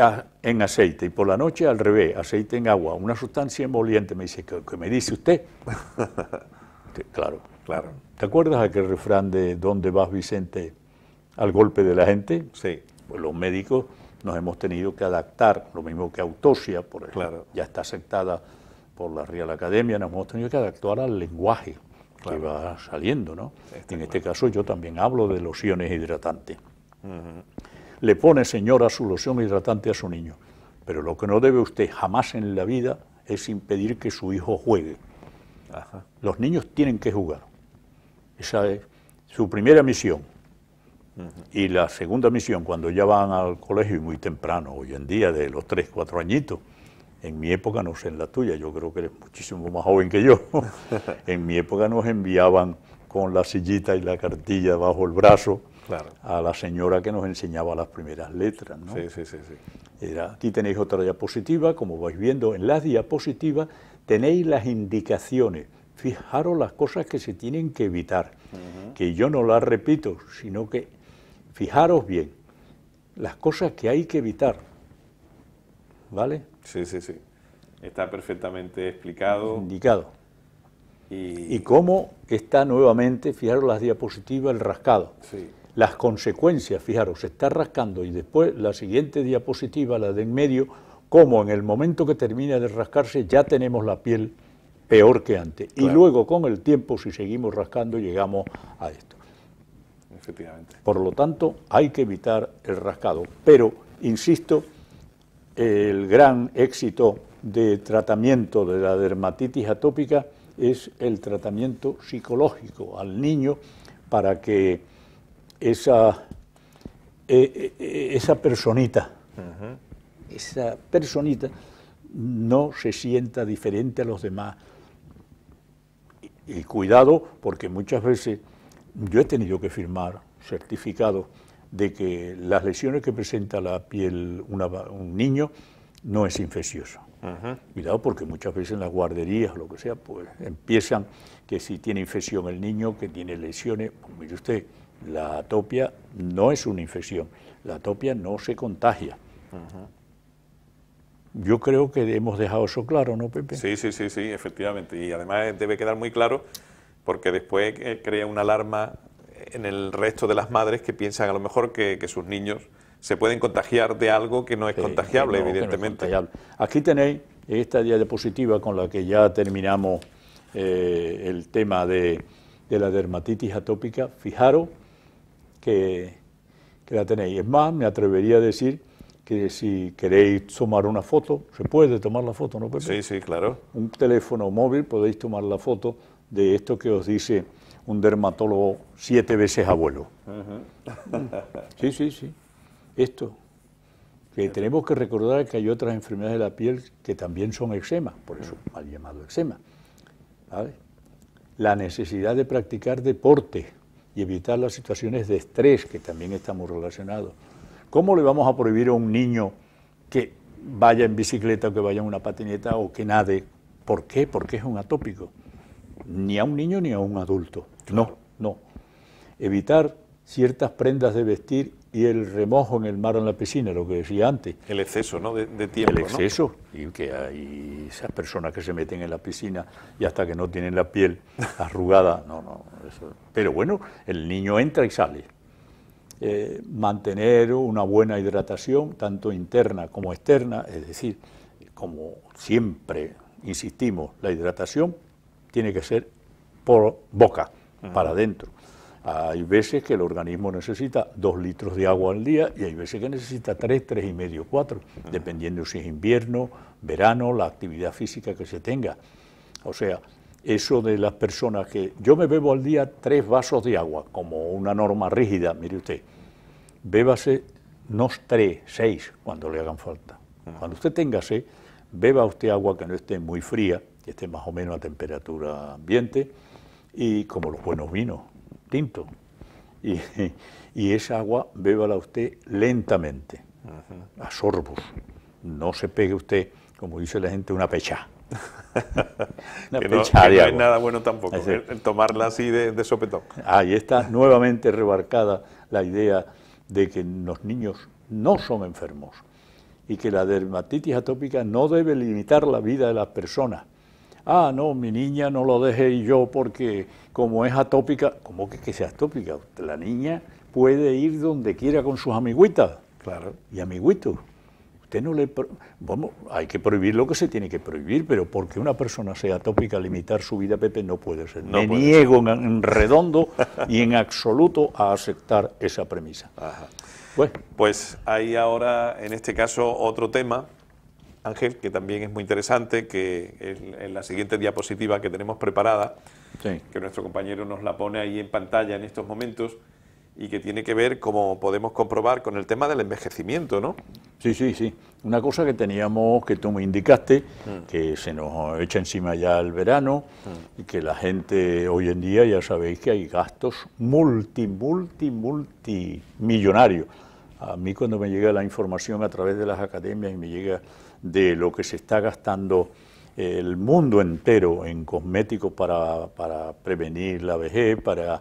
ah, en aceite y por la noche al revés, aceite en agua, una sustancia emoliente, me dice, qué me dice usted? claro. claro. ¿Te acuerdas aquel refrán de dónde vas, Vicente, al golpe de la gente? Sí. Pues los médicos nos hemos tenido que adaptar, lo mismo que autopsia, por ejemplo, ya está aceptada por la Real Academia, nos hemos tenido que adaptar al lenguaje que va saliendo, ¿no? en este caso yo también hablo de lociones hidratantes. Le pone, señora, su loción hidratante a su niño, pero lo que no debe usted jamás en la vida es impedir que su hijo juegue. Los niños tienen que jugar. Esa es su primera misión. Y la segunda misión, cuando ya van al colegio y muy temprano, hoy en día de los 3, 4 añitos, en mi época, no sé en la tuya, yo creo que eres muchísimo más joven que yo, en mi época nos enviaban con la sillita y la cartilla bajo el brazo a la señora que nos enseñaba las primeras letras. Sí, sí, sí, aquí tenéis otra diapositiva, como vais viendo en las diapositivas tenéis las indicaciones, fijaros las cosas que se tienen que evitar, que yo no las repito, sino que fijaros bien las cosas que hay que evitar. ¿Vale? Sí, sí, sí. Está perfectamente explicado. Indicado. Y, cómo está nuevamente, fijaros las diapositivas, el rascado. Sí. Las consecuencias, fijaros, se está rascando y después la siguiente diapositiva, la de en medio, como en el momento que termina de rascarse ya tenemos la piel peor que antes. Y luego con el tiempo, si seguimos rascando, llegamos a esto. Efectivamente. Por lo tanto, hay que evitar el rascado. Pero, insisto, el gran éxito de tratamiento de la dermatitis atópica es el tratamiento psicológico al niño para que esa, eh, eh, eh, esa personita esa personita no se sienta diferente a los demás. Y, cuidado, porque muchas veces yo he tenido que firmar certificado de que las lesiones que presenta la piel un niño no es infeccioso. Cuidado porque muchas veces en las guarderías, o lo que sea, pues empiezan que si tiene infección el niño, que tiene lesiones, pues, mire usted, la atopia no es una infección, la atopia no se contagia. Yo creo que hemos dejado eso claro, ¿no, Pepe? Sí, sí, sí, sí, efectivamente. Y además eh, debe quedar muy claro porque después eh, crea una alarma en el resto de las madres que piensan a lo mejor que, sus niños se pueden contagiar de algo que no es contagiable, evidentemente. Aquí tenéis esta diapositiva con la que ya terminamos eh, el tema de, la dermatitis atópica. Fijaros que la tenéis. Es más, me atrevería a decir si queréis tomar una foto, se puede tomar la foto, ¿no, Pepe? Sí, sí, claro. Un teléfono móvil, podéis tomar la foto de esto que os dice un dermatólogo siete veces abuelo. Sí, sí, sí. Esto. tenemos que recordar que hay otras enfermedades de la piel que también son eczema, por eso mal llamado eczema. La necesidad de practicar deporte y evitar las situaciones de estrés, que también estamos relacionados ¿Cómo le vamos a prohibir a un niño que vaya en bicicleta o que vaya en una patineta o que nade? ¿Por qué? Porque es un atópico. Ni a un niño ni a un adulto. No, no. Evitar ciertas prendas de vestir y el remojo en el mar o en la piscina, lo que decía antes. El exceso, ¿no? De, tiempo. El exceso. Y que hay esas personas que se meten en la piscina y hasta que no tienen la piel arrugada. No, no. Pero bueno, el niño entra y sale. Eh, mantener una buena hidratación, tanto interna como externa, es decir, como siempre insistimos, la hidratación tiene que ser por boca, para adentro. Hay veces que el organismo necesita dos litros de agua al día y hay veces que necesita tres, tres y medio, cuatro, dependiendo si es invierno, verano, la actividad física que se tenga. O sea, eso de las personas que yo me bebo al día tres vasos de agua, como una norma rígida, mire usted, bébase no tres, seis, cuando le hagan falta. Cuando usted tenga sed, beba usted agua que no esté muy fría, que esté más o menos a temperatura ambiente, y como los buenos vinos, tinto. Y, esa agua bébala usted lentamente, a sorbos. No se pegue usted, como dice la gente, una pecha no, nada bueno tampoco, tomarla así de, sopetón. Ahí está nuevamente rebarcada la idea de que los niños no son enfermos y que la dermatitis atópica no debe limitar la vida de las personas. Ah, no, mi niña no lo dejé yo porque como es atópica, ¿cómo que, que sea atópica? La niña puede ir donde quiera con sus amiguitas claro. y amiguitos no le... Bueno, hay que prohibir lo que se tiene que prohibir, pero porque una persona sea tópica a limitar su vida, Pepe, no puede ser. No Me niego en redondo y en absoluto a aceptar esa premisa. Pues. pues hay ahora, en este caso, otro tema, Ángel, que también es muy interesante, que en, la siguiente diapositiva que tenemos preparada, que nuestro compañero nos la pone ahí en pantalla en estos momentos, y que tiene que ver, como podemos comprobar, con el tema del envejecimiento, ¿no? Sí, sí, sí. Una cosa que teníamos, que tú me indicaste, mm. que se nos echa encima ya el verano y mm. que la gente hoy en día ya sabéis que hay gastos multi, multi, multimillonarios. A mí cuando me llega la información a través de las academias y me llega de lo que se está gastando el mundo entero en cosméticos para prevenir la vejez, para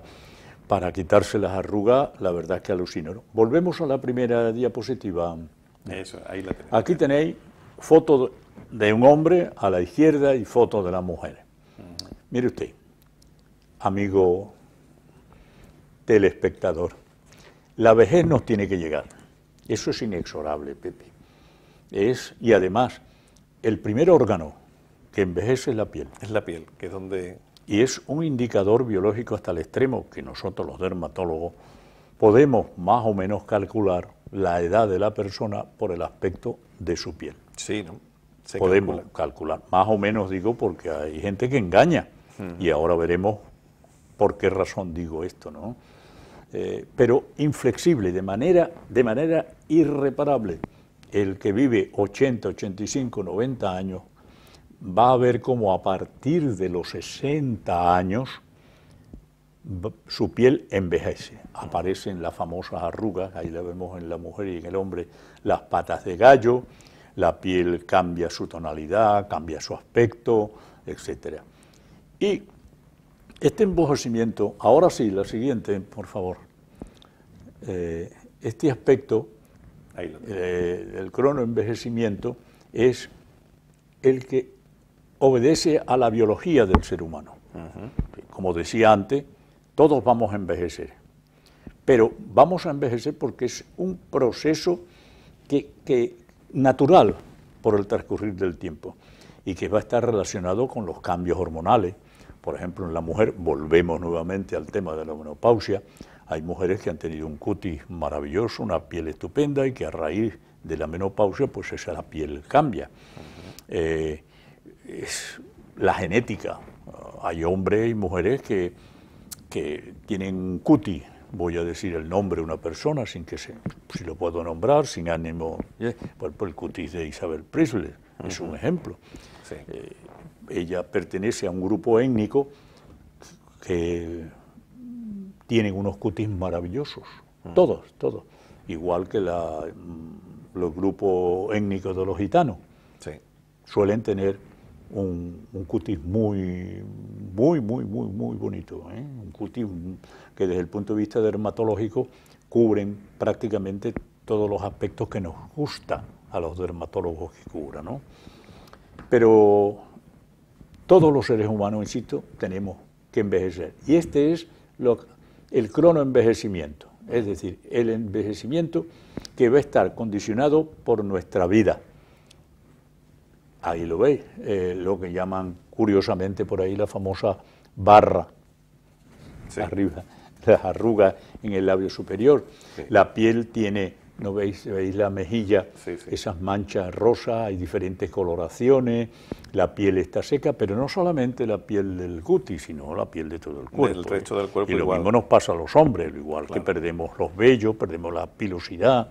para quitarse las arrugas, la verdad es que alucino. Volvemos a la primera diapositiva. Aquí tenéis foto de un hombre a la izquierda y foto de la mujer. Mire usted, amigo telespectador, la vejez nos tiene que llegar. Eso es inexorable, Pepe. Es, y además, el primer órgano que envejece es la piel. Es la piel, que es donde y es un indicador biológico hasta el extremo que nosotros los dermatólogos podemos más o menos calcular la edad de la persona por el aspecto de su piel. Sí, ¿no? podemos calcular, más o menos digo porque hay gente que engaña y ahora veremos por qué razón digo esto, ¿no? Eh, pero inflexible, de manera, de manera irreparable. El que vive 80, 85, 90 años va a ver cómo a partir de los 60 años su piel envejece. Aparecen las famosas arrugas, ahí la vemos en la mujer y en el hombre, las patas de gallo, la piel cambia su tonalidad, cambia su aspecto, etc. Y este envejecimiento, ahora sí, la siguiente, por favor. Eh, este aspecto, eh, el crono cronoenvejecimiento, es el que obedece a la biología del ser humano. Como decía antes, todos vamos a envejecer, pero vamos a envejecer porque es un proceso que, natural por el transcurrir del tiempo y que va a estar relacionado con los cambios hormonales. Por ejemplo, en la mujer, volvemos nuevamente al tema de la menopausia, hay mujeres que han tenido un cutis maravilloso, una piel estupenda y que a raíz de la menopausia, pues esa la piel cambia es la genética. Hay hombres y mujeres que, que tienen cuti, voy a decir el nombre de una persona sin que se, si lo puedo nombrar, sin ánimo, el cutis de Isabel Presley, es un ejemplo. Eh, ella pertenece a un grupo étnico que tienen unos cutis maravillosos, mm. todos, todos, igual que mm, los grupos étnicos de los gitanos. Suelen tener un, un, cutis muy, muy, muy, muy, muy bonito. ¿eh? Un cutis que desde el punto de vista dermatológico cubren prácticamente todos los aspectos que nos gusta a los dermatólogos que cubran. Pero todos los seres humanos, insisto, tenemos que envejecer. Y este es lo, el cronoenvejecimiento, es decir, el envejecimiento que va a estar condicionado por nuestra vida ahí lo veis, eh, lo que llaman curiosamente por ahí la famosa barra arriba, las arrugas en el labio superior. La piel tiene, ¿no veis? ¿Veis la mejilla? esas manchas rosas, hay diferentes coloraciones, la piel está seca, pero no solamente la piel del guti, sino la piel de todo el cuerpo. El ¿eh? resto del cuerpo y lo mismo nos pasa a los hombres, lo igual que perdemos los vellos, perdemos la pilosidad.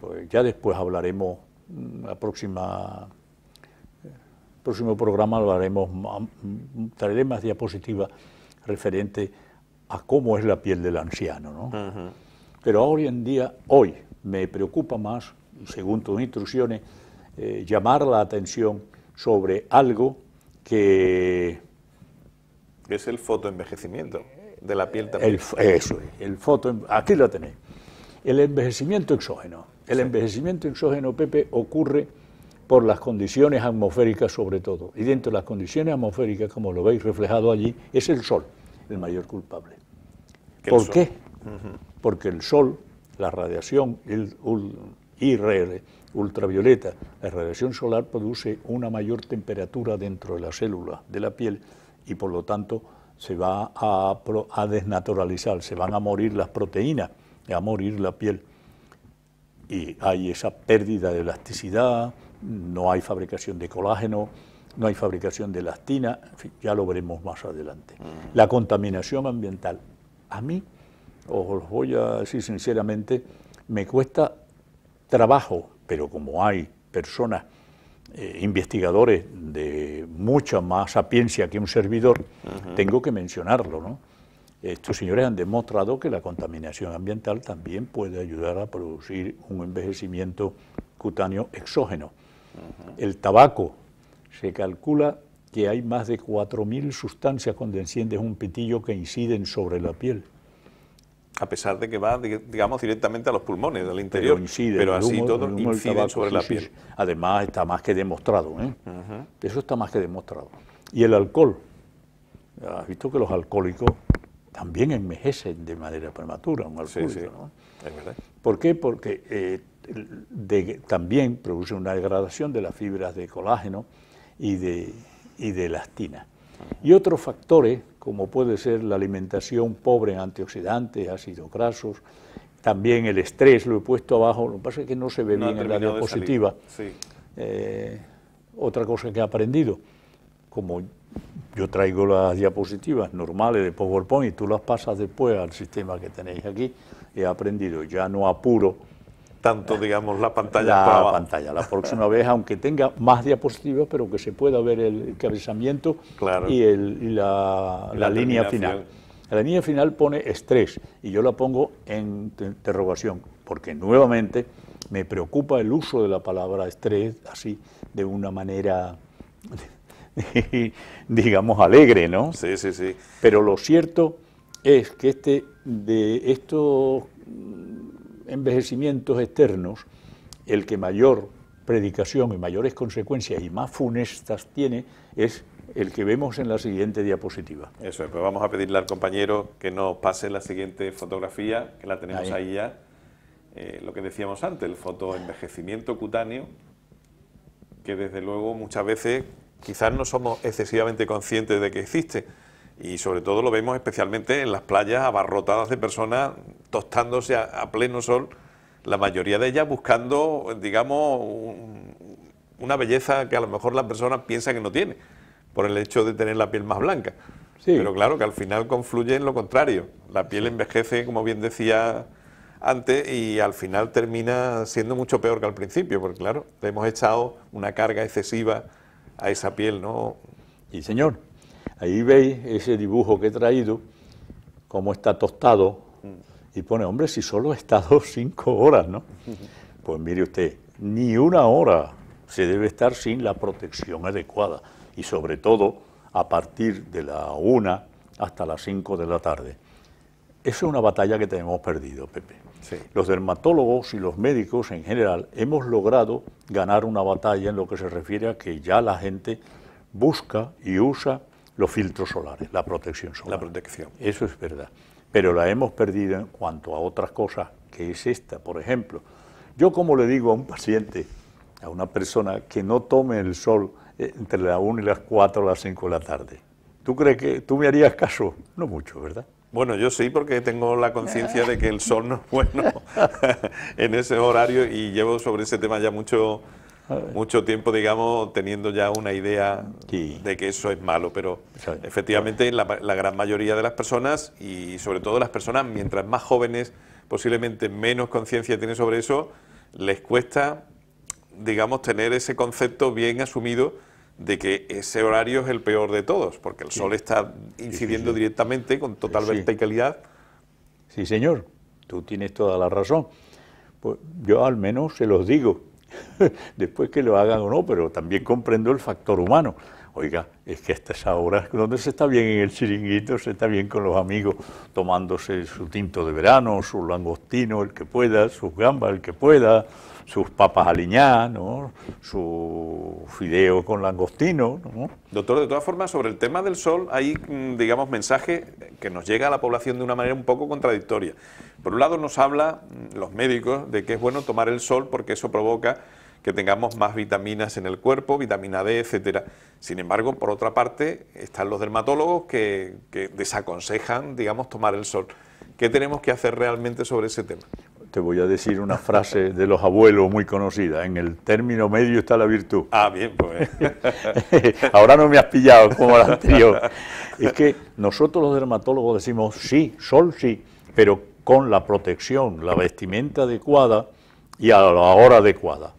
Pues ya después hablaremos la mm, próxima próximo programa lo haremos, traeré más diapositivas referente a cómo es la piel del anciano. Pero hoy en día, hoy, me preocupa más, según tus instrucciones, eh, llamar la atención sobre algo que... Es el fotoenvejecimiento de la piel también. El, eso el foto, aquí lo tenéis. El envejecimiento exógeno. El envejecimiento exógeno, Pepe, ocurre por las condiciones atmosféricas sobre todo. Y dentro de las condiciones atmosféricas, como lo veis reflejado allí, es el sol el mayor culpable. ¿Por qué? Porque el sol, la radiación el ultravioleta, la radiación solar produce una mayor temperatura dentro de la célula de la piel y por lo tanto se va a, a desnaturalizar, se van a morir las proteínas, va a morir la piel. Y hay esa pérdida de elasticidad, no hay fabricación de colágeno, no hay fabricación de elastina, en fin, ya lo veremos más adelante. La contaminación ambiental, a mí, os voy a decir sinceramente, me cuesta trabajo, pero como hay personas, eh, investigadores de mucha más sapiencia que un servidor, tengo que mencionarlo, ¿no? Estos señores han demostrado que la contaminación ambiental también puede ayudar a producir un envejecimiento cutáneo exógeno. El tabaco, se calcula que hay más de 4.000 sustancias cuando enciendes un pitillo que inciden sobre la piel. A pesar de que va, digamos, directamente a los pulmones, al interior, pero, así todo incide sobre la piel. Además está más que demostrado, ¿eh? eso está más que demostrado. Y el alcohol, has visto que los alcohólicos también envejecen de manera prematura, un ¿no? es verdad. ¿Por qué? Porque eh, también produce una degradación de las fibras de colágeno y de, elastina. Y otros factores, como puede ser la alimentación pobre en antioxidantes, ácidos grasos, también el estrés, lo he puesto abajo, lo que pasa es que no se ve bien en la diapositiva. Eh, otra cosa que he aprendido, como yo traigo las diapositivas normales de PowerPoint y tú las pasas después al sistema que tenéis aquí, he aprendido, ya no apuro tanto, eh, digamos, la pantalla. La pantalla, la próxima vez, aunque tenga más diapositivas, pero que se pueda ver el cabezamiento y, la, línea final. La línea final pone estrés y yo la pongo en interrogación, porque nuevamente me preocupa el uso de la palabra estrés así, de una manera digamos, alegre, ¿no? Sí, sí, sí. Pero lo cierto es que este, de estos envejecimientos externos, el que mayor predicación y mayores consecuencias y más funestas tiene es el que vemos en la siguiente diapositiva. Eso es, pues vamos a pedirle al compañero que nos pase la siguiente fotografía, que la tenemos ahí, ya, eh, lo que decíamos antes, el fotoenvejecimiento cutáneo, que desde luego muchas veces quizás no somos excesivamente conscientes de que existe, y sobre todo lo vemos especialmente en las playas abarrotadas de personas tostándose a, pleno sol, la mayoría de ellas buscando, digamos, una belleza que a lo mejor la persona piensa que no tiene, por el hecho de tener la piel más blanca. Sí. Pero claro que al final confluye en lo contrario. La piel envejece, como bien decía antes, y al final termina siendo mucho peor que al principio, porque claro, le hemos echado una carga excesiva a esa piel, ¿no? Y señor, Ahí veis ese dibujo que he traído, cómo está tostado, y pone, hombre, si solo he estado cinco horas, ¿no? Pues mire usted, ni una hora se debe estar sin la protección adecuada, y sobre todo a partir de la una hasta las cinco de la tarde. Esa es una batalla que tenemos perdido, Pepe. Los dermatólogos y los médicos en general hemos logrado ganar una batalla en lo que se refiere a que ya la gente busca y usa los filtros solares, la protección solar. La protección. Eso es verdad. Pero la hemos perdido en cuanto a otras cosas, que es esta, por ejemplo. Yo como le digo a un paciente, a una persona, que no tome el sol eh, entre las 1 y las 4 o las 5 de la tarde. ¿Tú crees que tú me harías caso? No mucho, ¿verdad? Bueno, yo sí, porque tengo la conciencia de que el sol no es bueno en ese horario y llevo sobre ese tema ya mucho mucho tiempo, digamos, teniendo ya una idea de que eso es malo, pero efectivamente la, gran mayoría de las personas y sobre todo las personas mientras más jóvenes, posiblemente menos conciencia tienen sobre eso, les cuesta, digamos, tener ese concepto bien asumido de que ese horario es el peor de todos, porque el sol está incidiendo directamente con total verticalidad. Sí, señor, tú tienes toda la razón. Pues yo al menos se los digo después que lo hagan o no, pero también comprendo el factor humano. Oiga, es que hasta esa hora donde se está bien en el chiringuito, se está bien con los amigos tomándose su tinto de verano, su langostino, el que pueda, sus gambas, el que pueda, sus papas aliñadas, su fideo con langostino. Doctor, de todas formas, sobre el tema del sol hay, mm, digamos, mensaje que nos llega a la población de una manera un poco contradictoria. Por un lado nos habla mm, los médicos de que es bueno tomar el sol porque eso provoca que tengamos más vitaminas en el cuerpo, vitamina D, etcétera. Sin embargo, por otra parte, están los dermatólogos que, que desaconsejan, digamos, tomar el sol. ¿Qué tenemos que hacer realmente sobre ese tema? te voy a decir una frase de los abuelos muy conocida. En el término medio está la virtud. Ah, bien, pues. Ahora no me has pillado como la anterior. Es que nosotros los dermatólogos decimos sí, sol sí, pero con la protección, la vestimenta adecuada y a la hora adecuada.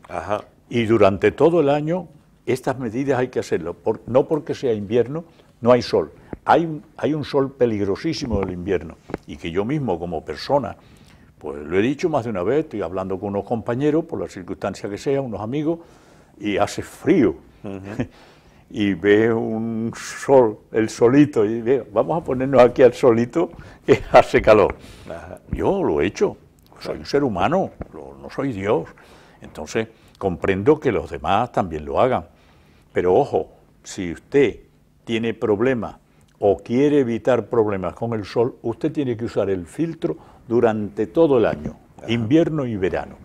Y durante todo el año estas medidas hay que hacerlo, no porque sea invierno, no hay sol. Hay, hay un sol peligrosísimo del invierno y que yo mismo como persona pues lo he dicho más de una vez, estoy hablando con unos compañeros, por la circunstancia que sea, unos amigos, y hace frío. y veo un sol, el solito, y veo, vamos a ponernos aquí al solito, que hace calor. Yo lo he hecho, soy un ser humano, no soy Dios. Entonces, comprendo que los demás también lo hagan. Pero ojo, si usted tiene problemas o quiere evitar problemas con el sol, usted tiene que usar el filtro durante todo el año, invierno y verano.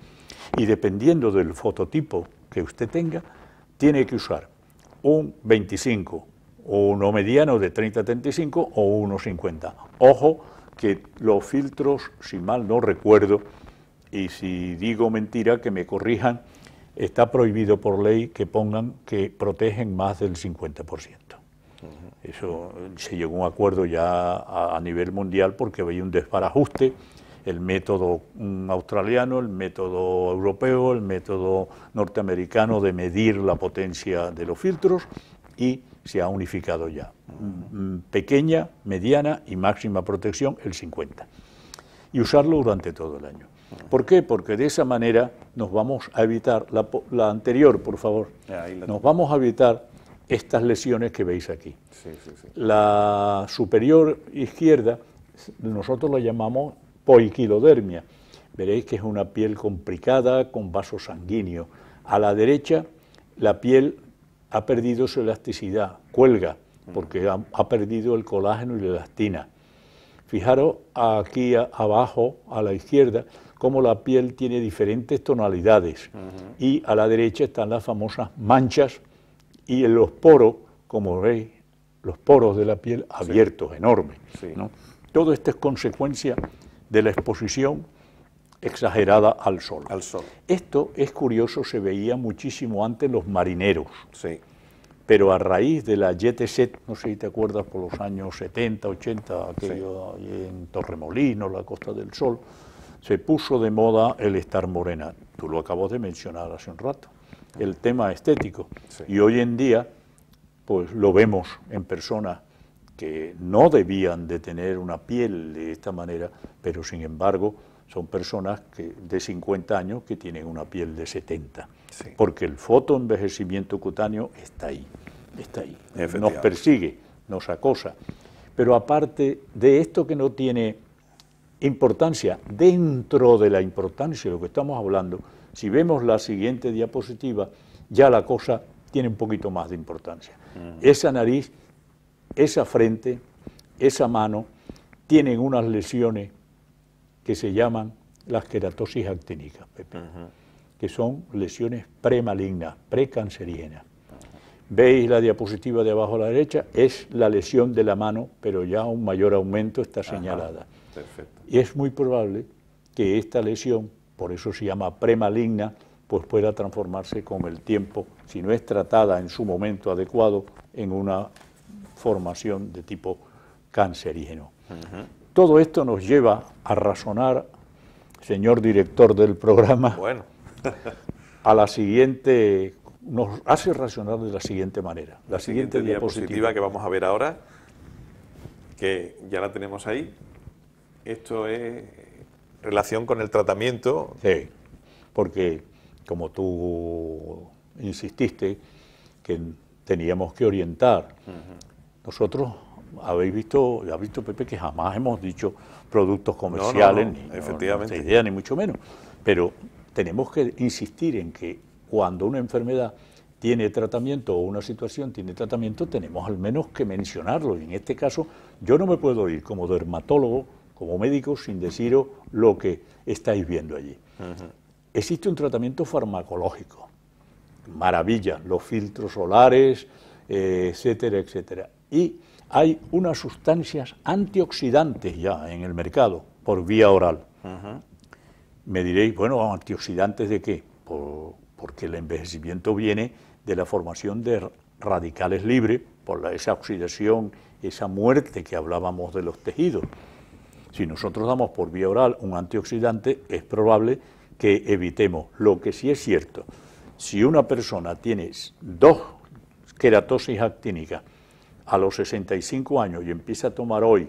Y dependiendo del fototipo que usted tenga, tiene que usar un 25, uno mediano de 30-35 o uno 50. Ojo que los filtros, si mal no recuerdo, y si digo mentira, que me corrijan, está prohibido por ley que pongan que protegen más del 50%. Eso eh, se llegó a un acuerdo ya a, nivel mundial porque había un desbarajuste, el método australiano, el método europeo, el método norteamericano de medir la potencia de los filtros y se ha unificado ya. Mm, pequeña, mediana y máxima protección, el 50. Y usarlo durante todo el año. ¿Por qué? Porque de esa manera nos vamos a evitar, la, la anterior, por favor, nos vamos a evitar estas lesiones que veis aquí. La superior izquierda, nosotros la llamamos poiquilodermia. Veréis que es una piel complicada con vaso sanguíneo. A la derecha, la piel ha perdido su elasticidad, cuelga, porque ha, perdido el colágeno y la elastina. Fijaros aquí abajo, a la izquierda, cómo la piel tiene diferentes tonalidades. Y a la derecha están las famosas manchas y en los poros, como veis, los poros de la piel abiertos, enormes. Todo esto es consecuencia de la exposición exagerada al sol. Al sol. Esto es curioso, se veía muchísimo antes los marineros. Sí. Pero a raíz de la jet set, no sé si te acuerdas, por los años 70, 80, aquello en Torremolino, la Costa del Sol, se puso de moda el estar morena. Tú lo acabas de mencionar hace un rato el tema estético. Y hoy en día, pues lo vemos en personas que no debían de tener una piel de esta manera, pero sin embargo son personas que, de 50 años que tienen una piel de 70, porque el fotoenvejecimiento cutáneo está ahí, está ahí, nos persigue, nos acosa. Pero aparte de esto que no tiene importancia, dentro de la importancia de lo que estamos hablando, si vemos la siguiente diapositiva, ya la cosa tiene un poquito más de importancia. Mm. Esa nariz, esa frente, esa mano, tienen unas lesiones que se llaman las queratosis actínicas, que son lesiones premalignas, precancerígenas. Veis la diapositiva de abajo a la derecha, es la lesión de la mano, pero ya un mayor aumento está señalada. Y es muy probable que esta lesión por eso se llama premaligna, pues pueda transformarse con el tiempo, si no es tratada en su momento adecuado, en una formación de tipo cancerígeno. Todo esto nos lleva a razonar, señor director del programa, bueno. a la siguiente, nos hace razonar de la siguiente manera. La, siguiente, diapositiva que vamos a ver ahora, que ya la tenemos ahí, esto es relación con el tratamiento. Sí, porque como tú insististe, que teníamos que orientar. Nosotros habéis visto, ya visto Pepe que jamás hemos dicho productos comerciales, ni, efectivamente. Idea, ni mucho menos. Pero tenemos que insistir en que cuando una enfermedad tiene tratamiento o una situación tiene tratamiento, tenemos al menos que mencionarlo. Y en este caso, yo no me puedo ir como dermatólogo como médicos sin deciros lo que estáis viendo allí. Existe un tratamiento farmacológico, maravilla, los filtros solares, eh, etcétera, etcétera. Y hay unas sustancias antioxidantes ya en el mercado por vía oral. Me diréis, bueno, antioxidantes de qué? porque el envejecimiento viene de la formación de radicales libres por esa oxidación, esa muerte que hablábamos de los tejidos. Si nosotros damos por vía oral un antioxidante, es probable que evitemos. Lo que sí es cierto, si una persona tiene dos queratosis actínicas a los 65 años y empieza a tomar hoy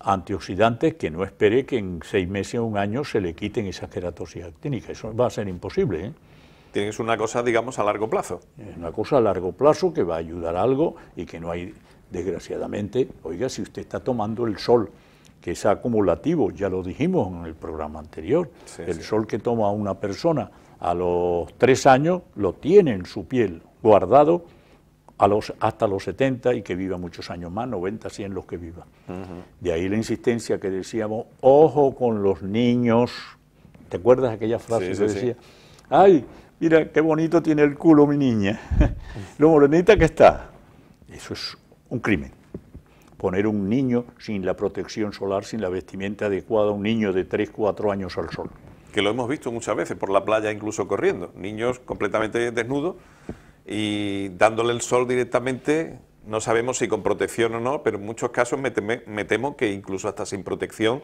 antioxidantes, que no espere que en seis meses o un año se le quiten esas queratosis actínicas. Eso va a ser imposible. ¿eh? Tienes una cosa, digamos, a largo plazo. Una cosa a largo plazo que va a ayudar a algo y que no hay, desgraciadamente, oiga, si usted está tomando el sol que es acumulativo, ya lo dijimos en el programa anterior. el sol que toma una persona a los tres años lo tiene en su piel guardado a los, hasta los 70 y que viva muchos años más, 90, 100 los que viva. De ahí la insistencia que decíamos, ojo con los niños. ¿Te acuerdas aquella frase que decía? Ay, mira, qué bonito tiene el culo mi niña, lo morenita que está. Eso es un crimen poner un niño sin la protección solar, sin la vestimenta adecuada, un niño de 3, 4 años al sol. Que lo hemos visto muchas veces por la playa, incluso corriendo, niños completamente desnudos y dándole el sol directamente, no sabemos si con protección o no, pero en muchos casos me, temo que incluso hasta sin protección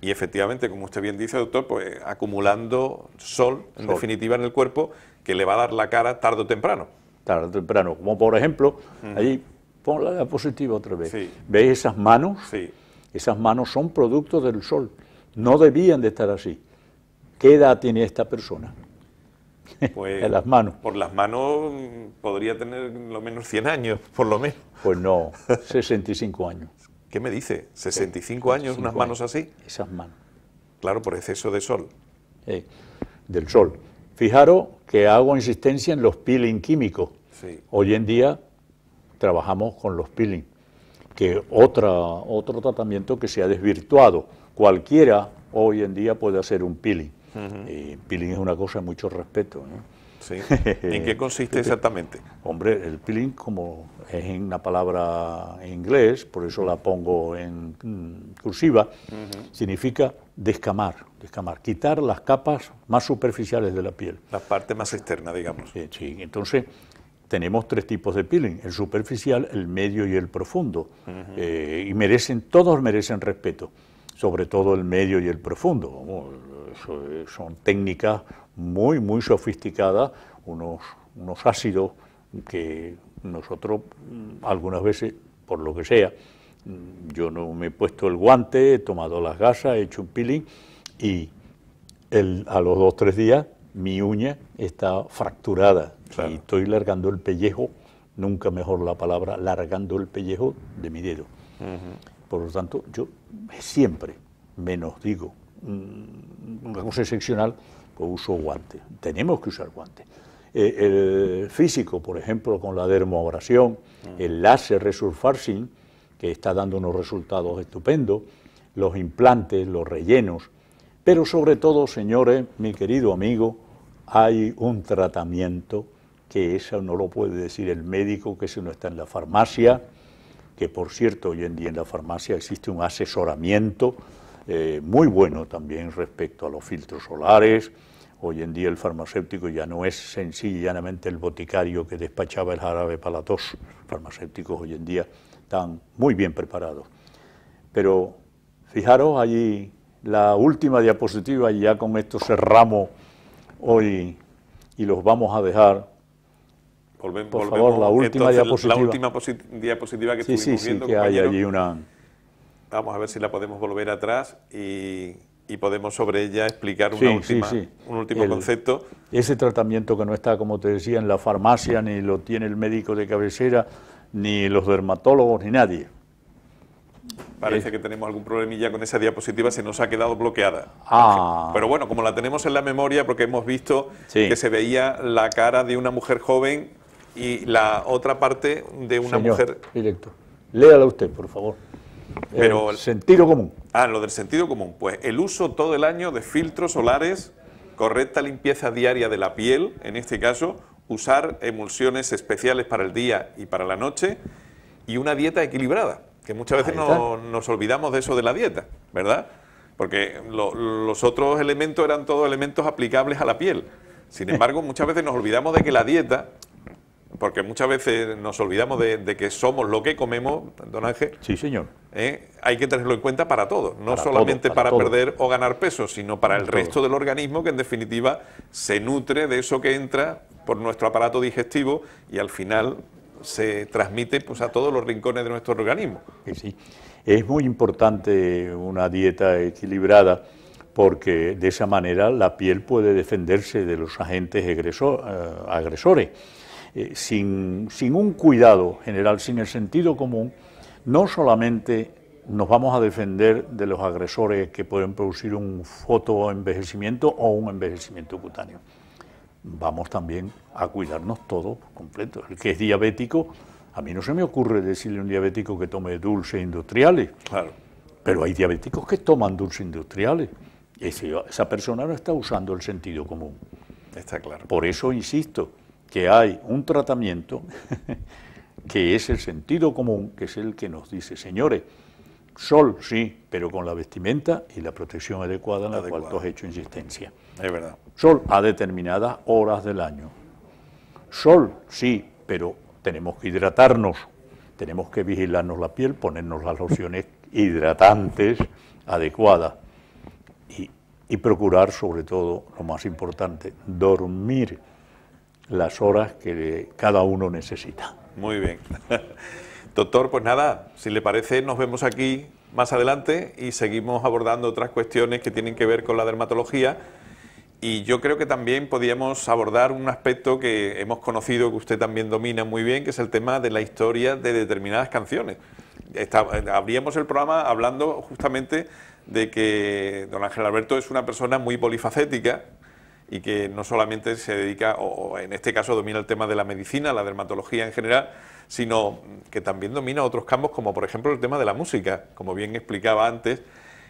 y efectivamente, como usted bien dice, doctor, pues acumulando sol, en definitiva, en el cuerpo, que le va a dar la cara tarde o temprano. Tarde o temprano, como por ejemplo, ahí pon la diapositiva otra vez. ¿Veis esas manos? Sí. Esas manos son producto del sol. No debían de estar así. ¿Qué edad tiene esta persona? Pues, en las manos. Por las manos podría tener lo menos 100 años, por lo menos. Pues no, 65 años. ¿Qué me dice? ¿65 años unas manos así? Esas manos. Claro, por exceso de sol. Eh, del sol. Fijaros que hago insistencia en los peeling químicos. Hoy en día trabajamos con los peeling, que otra, otro tratamiento que se ha desvirtuado. Cualquiera hoy en día puede hacer un peeling. peeling es una cosa de mucho respeto. ¿En qué consiste exactamente? Hombre, el peeling, como es una palabra en inglés, por eso la pongo en mm, cursiva, significa descamar, descamar, quitar las capas más superficiales de la piel. La parte más externa, digamos. sí. entonces tenemos tres tipos de peeling, el superficial, el medio y el profundo. Eh, y merecen, todos merecen respeto, sobre todo el medio y el profundo. son técnicas muy, muy sofisticadas, unos, unos ácidos que nosotros mm, algunas veces, por lo que sea, mm, yo no me he puesto el guante, he tomado las gasas, he hecho un peeling y a los dos o tres días mi uña está fracturada, y estoy largando el pellejo, nunca mejor la palabra, largando el pellejo de mi dedo. Por lo tanto, yo siempre, menos digo, mm, una cosa excepcional, pues uso guantes. Tenemos que usar guantes. Eh, el físico, por ejemplo, con la dermoabrasión, el láser resurfacing, que está dando unos resultados estupendos, los implantes, los rellenos. Pero sobre todo, señores, mi querido amigo, hay un tratamiento que eso no lo puede decir el médico, que eso no está en la farmacia, que por cierto hoy en día en la farmacia existe un asesoramiento eh, muy bueno también respecto a los filtros solares. Hoy en día el farmacéutico ya no es sencillamente el boticario que despachaba el jarabe para la tos. Farmacéuticos hoy en día están muy bien preparados. Pero fijaros allí la última diapositiva y ya con esto cerramos hoy y los vamos a dejar Volvemos, Por favor, la última diapositiva. La última diapositiva que sí, estuvimos sí, viendo, sí, que hay allí una... Vamos a ver si la podemos volver atrás y, podemos sobre ella explicar un último concepto. Ese tratamiento que no está, como te decía, en la farmacia, ni lo tiene el médico de cabecera, ni los dermatólogos, ni nadie. Parece que tenemos algún problemilla con esa diapositiva, se nos ha quedado bloqueada. Ah. Pero bueno, como la tenemos en la memoria, porque hemos visto que se veía la cara de una mujer joven y la otra parte de una mujer. Directo. Léala usted, por favor. Pero, el sentido común. Ah, lo del sentido común. Pues el uso todo el año de filtros solares, correcta limpieza diaria de la piel, en este caso, usar emulsiones especiales para el día y para la noche y una dieta equilibrada, que muchas veces nos olvidamos de eso de la dieta, ¿verdad? Porque los otros elementos eran todos elementos aplicables a la piel. Sin embargo, muchas veces nos olvidamos de que la dieta porque muchas veces nos olvidamos de, que somos lo que comemos, don Ángel. Sí, señor. ¿eh? Hay que tenerlo en cuenta para todo, no solamente para, perder o ganar peso, sino para, el resto del organismo que en definitiva se nutre de eso que entra por nuestro aparato digestivo y al final se transmite pues, a todos los rincones de nuestro organismo. Sí, es muy importante una dieta equilibrada porque de esa manera la piel puede defenderse de los agentes eh, agresores eh, sin, sin un cuidado general, sin el sentido común, no solamente nos vamos a defender de los agresores que pueden producir un fotoenvejecimiento o un envejecimiento cutáneo. Vamos también a cuidarnos todos completo. El que es diabético, a mí no se me ocurre decirle a un diabético que tome dulces industriales. Claro. Pero hay diabéticos que toman dulces industriales. y esa persona no está usando el sentido común. Está claro. Por eso insisto, que hay un tratamiento que es el sentido común, que es el que nos dice, señores, sol sí, pero con la vestimenta y la protección adecuada en la cual tú has hecho insistencia. Es verdad. Sol a determinadas horas del año. Sol sí, pero tenemos que hidratarnos, tenemos que vigilarnos la piel, ponernos las lociones hidratantes adecuadas y, y procurar sobre todo lo más importante, dormir las horas que cada uno necesita. Muy bien. Doctor, pues nada, si le parece, nos vemos aquí más adelante y seguimos abordando otras cuestiones que tienen que ver con la dermatología. Y yo creo que también podíamos abordar un aspecto que hemos conocido, que usted también domina muy bien, que es el tema de la historia de determinadas canciones. Habríamos abríamos el programa hablando justamente de que don Ángel Alberto es una persona muy polifacética, y que no solamente se dedica, o en este caso domina el tema de la medicina, la dermatología en general, sino que también domina otros campos como por ejemplo el tema de la música, como bien explicaba antes,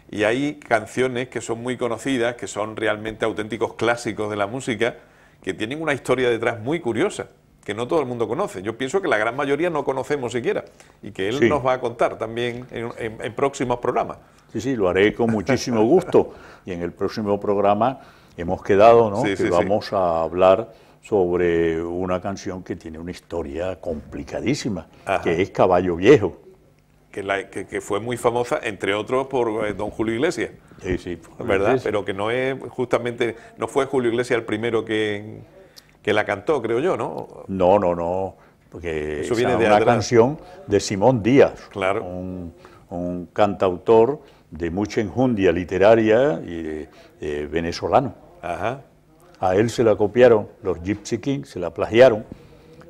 y hay canciones que son muy conocidas, que son realmente auténticos clásicos de la música, que tienen una historia detrás muy curiosa, que no todo el mundo conoce. Yo pienso que la gran mayoría no conocemos siquiera y que él nos va a contar también en próximos programas. Sí, sí, lo haré con muchísimo gusto y en el próximo programa hemos quedado, ¿no? que vamos a hablar sobre una canción que tiene una historia complicadísima, que es Caballo Viejo. Que, fue muy famosa, entre otros, por eh, don Julio Iglesias. Sí, sí. ¿Verdad? Pero que no es justamente, no fue Julio Iglesias el primero que, la cantó, creo yo, ¿no? No, no, no. Porque es una canción de Simón Díaz, claro. un, cantautor de mucha enjundia literaria y venezolano. Ajá. A él se la copiaron los Gypsy Kings, se la plagiaron,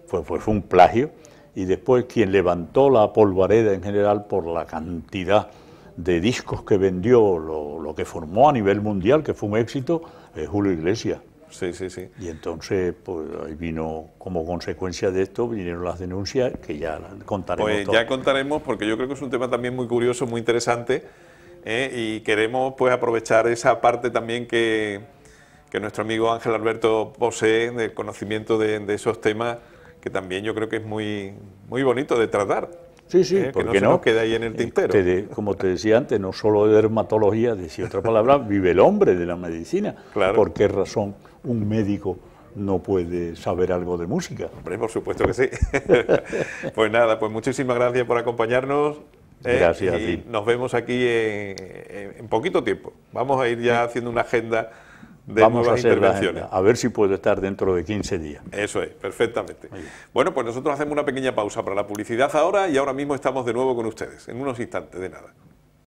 fue, fue, fue un plagio, y después quien levantó la polvareda en general por la cantidad de discos que vendió, lo, que formó a nivel mundial, que fue un éxito, es Julio Iglesias. Sí, sí, sí. Y entonces, pues ahí vino, como consecuencia de esto, vinieron las denuncias que ya contaremos. Pues ya contaremos, porque yo creo que es un tema también muy curioso, muy interesante, ¿eh? y queremos pues aprovechar esa parte también que, que nuestro amigo Ángel Alberto posee ...el conocimiento de, esos temas que también yo creo que es muy, muy bonito de tratar. Sí, sí, porque ¿eh? no, queda ahí en el eh, tintero. como te decía antes, no solo de dermatología, decía otra palabra, vive el hombre de la medicina. Claro. ¿Por qué razón un médico no puede saber algo de música? Hombre, por supuesto que sí. pues nada, pues muchísimas gracias por acompañarnos. ¿eh? y Nos vemos aquí en, en poquito tiempo. Vamos a ir ya haciendo una agenda Vamos a hacer a ver si puedo estar dentro de 15 días. Eso es, perfectamente. Bueno, pues nosotros hacemos una pequeña pausa para la publicidad ahora y ahora mismo estamos de nuevo con ustedes, en unos instantes, de nada.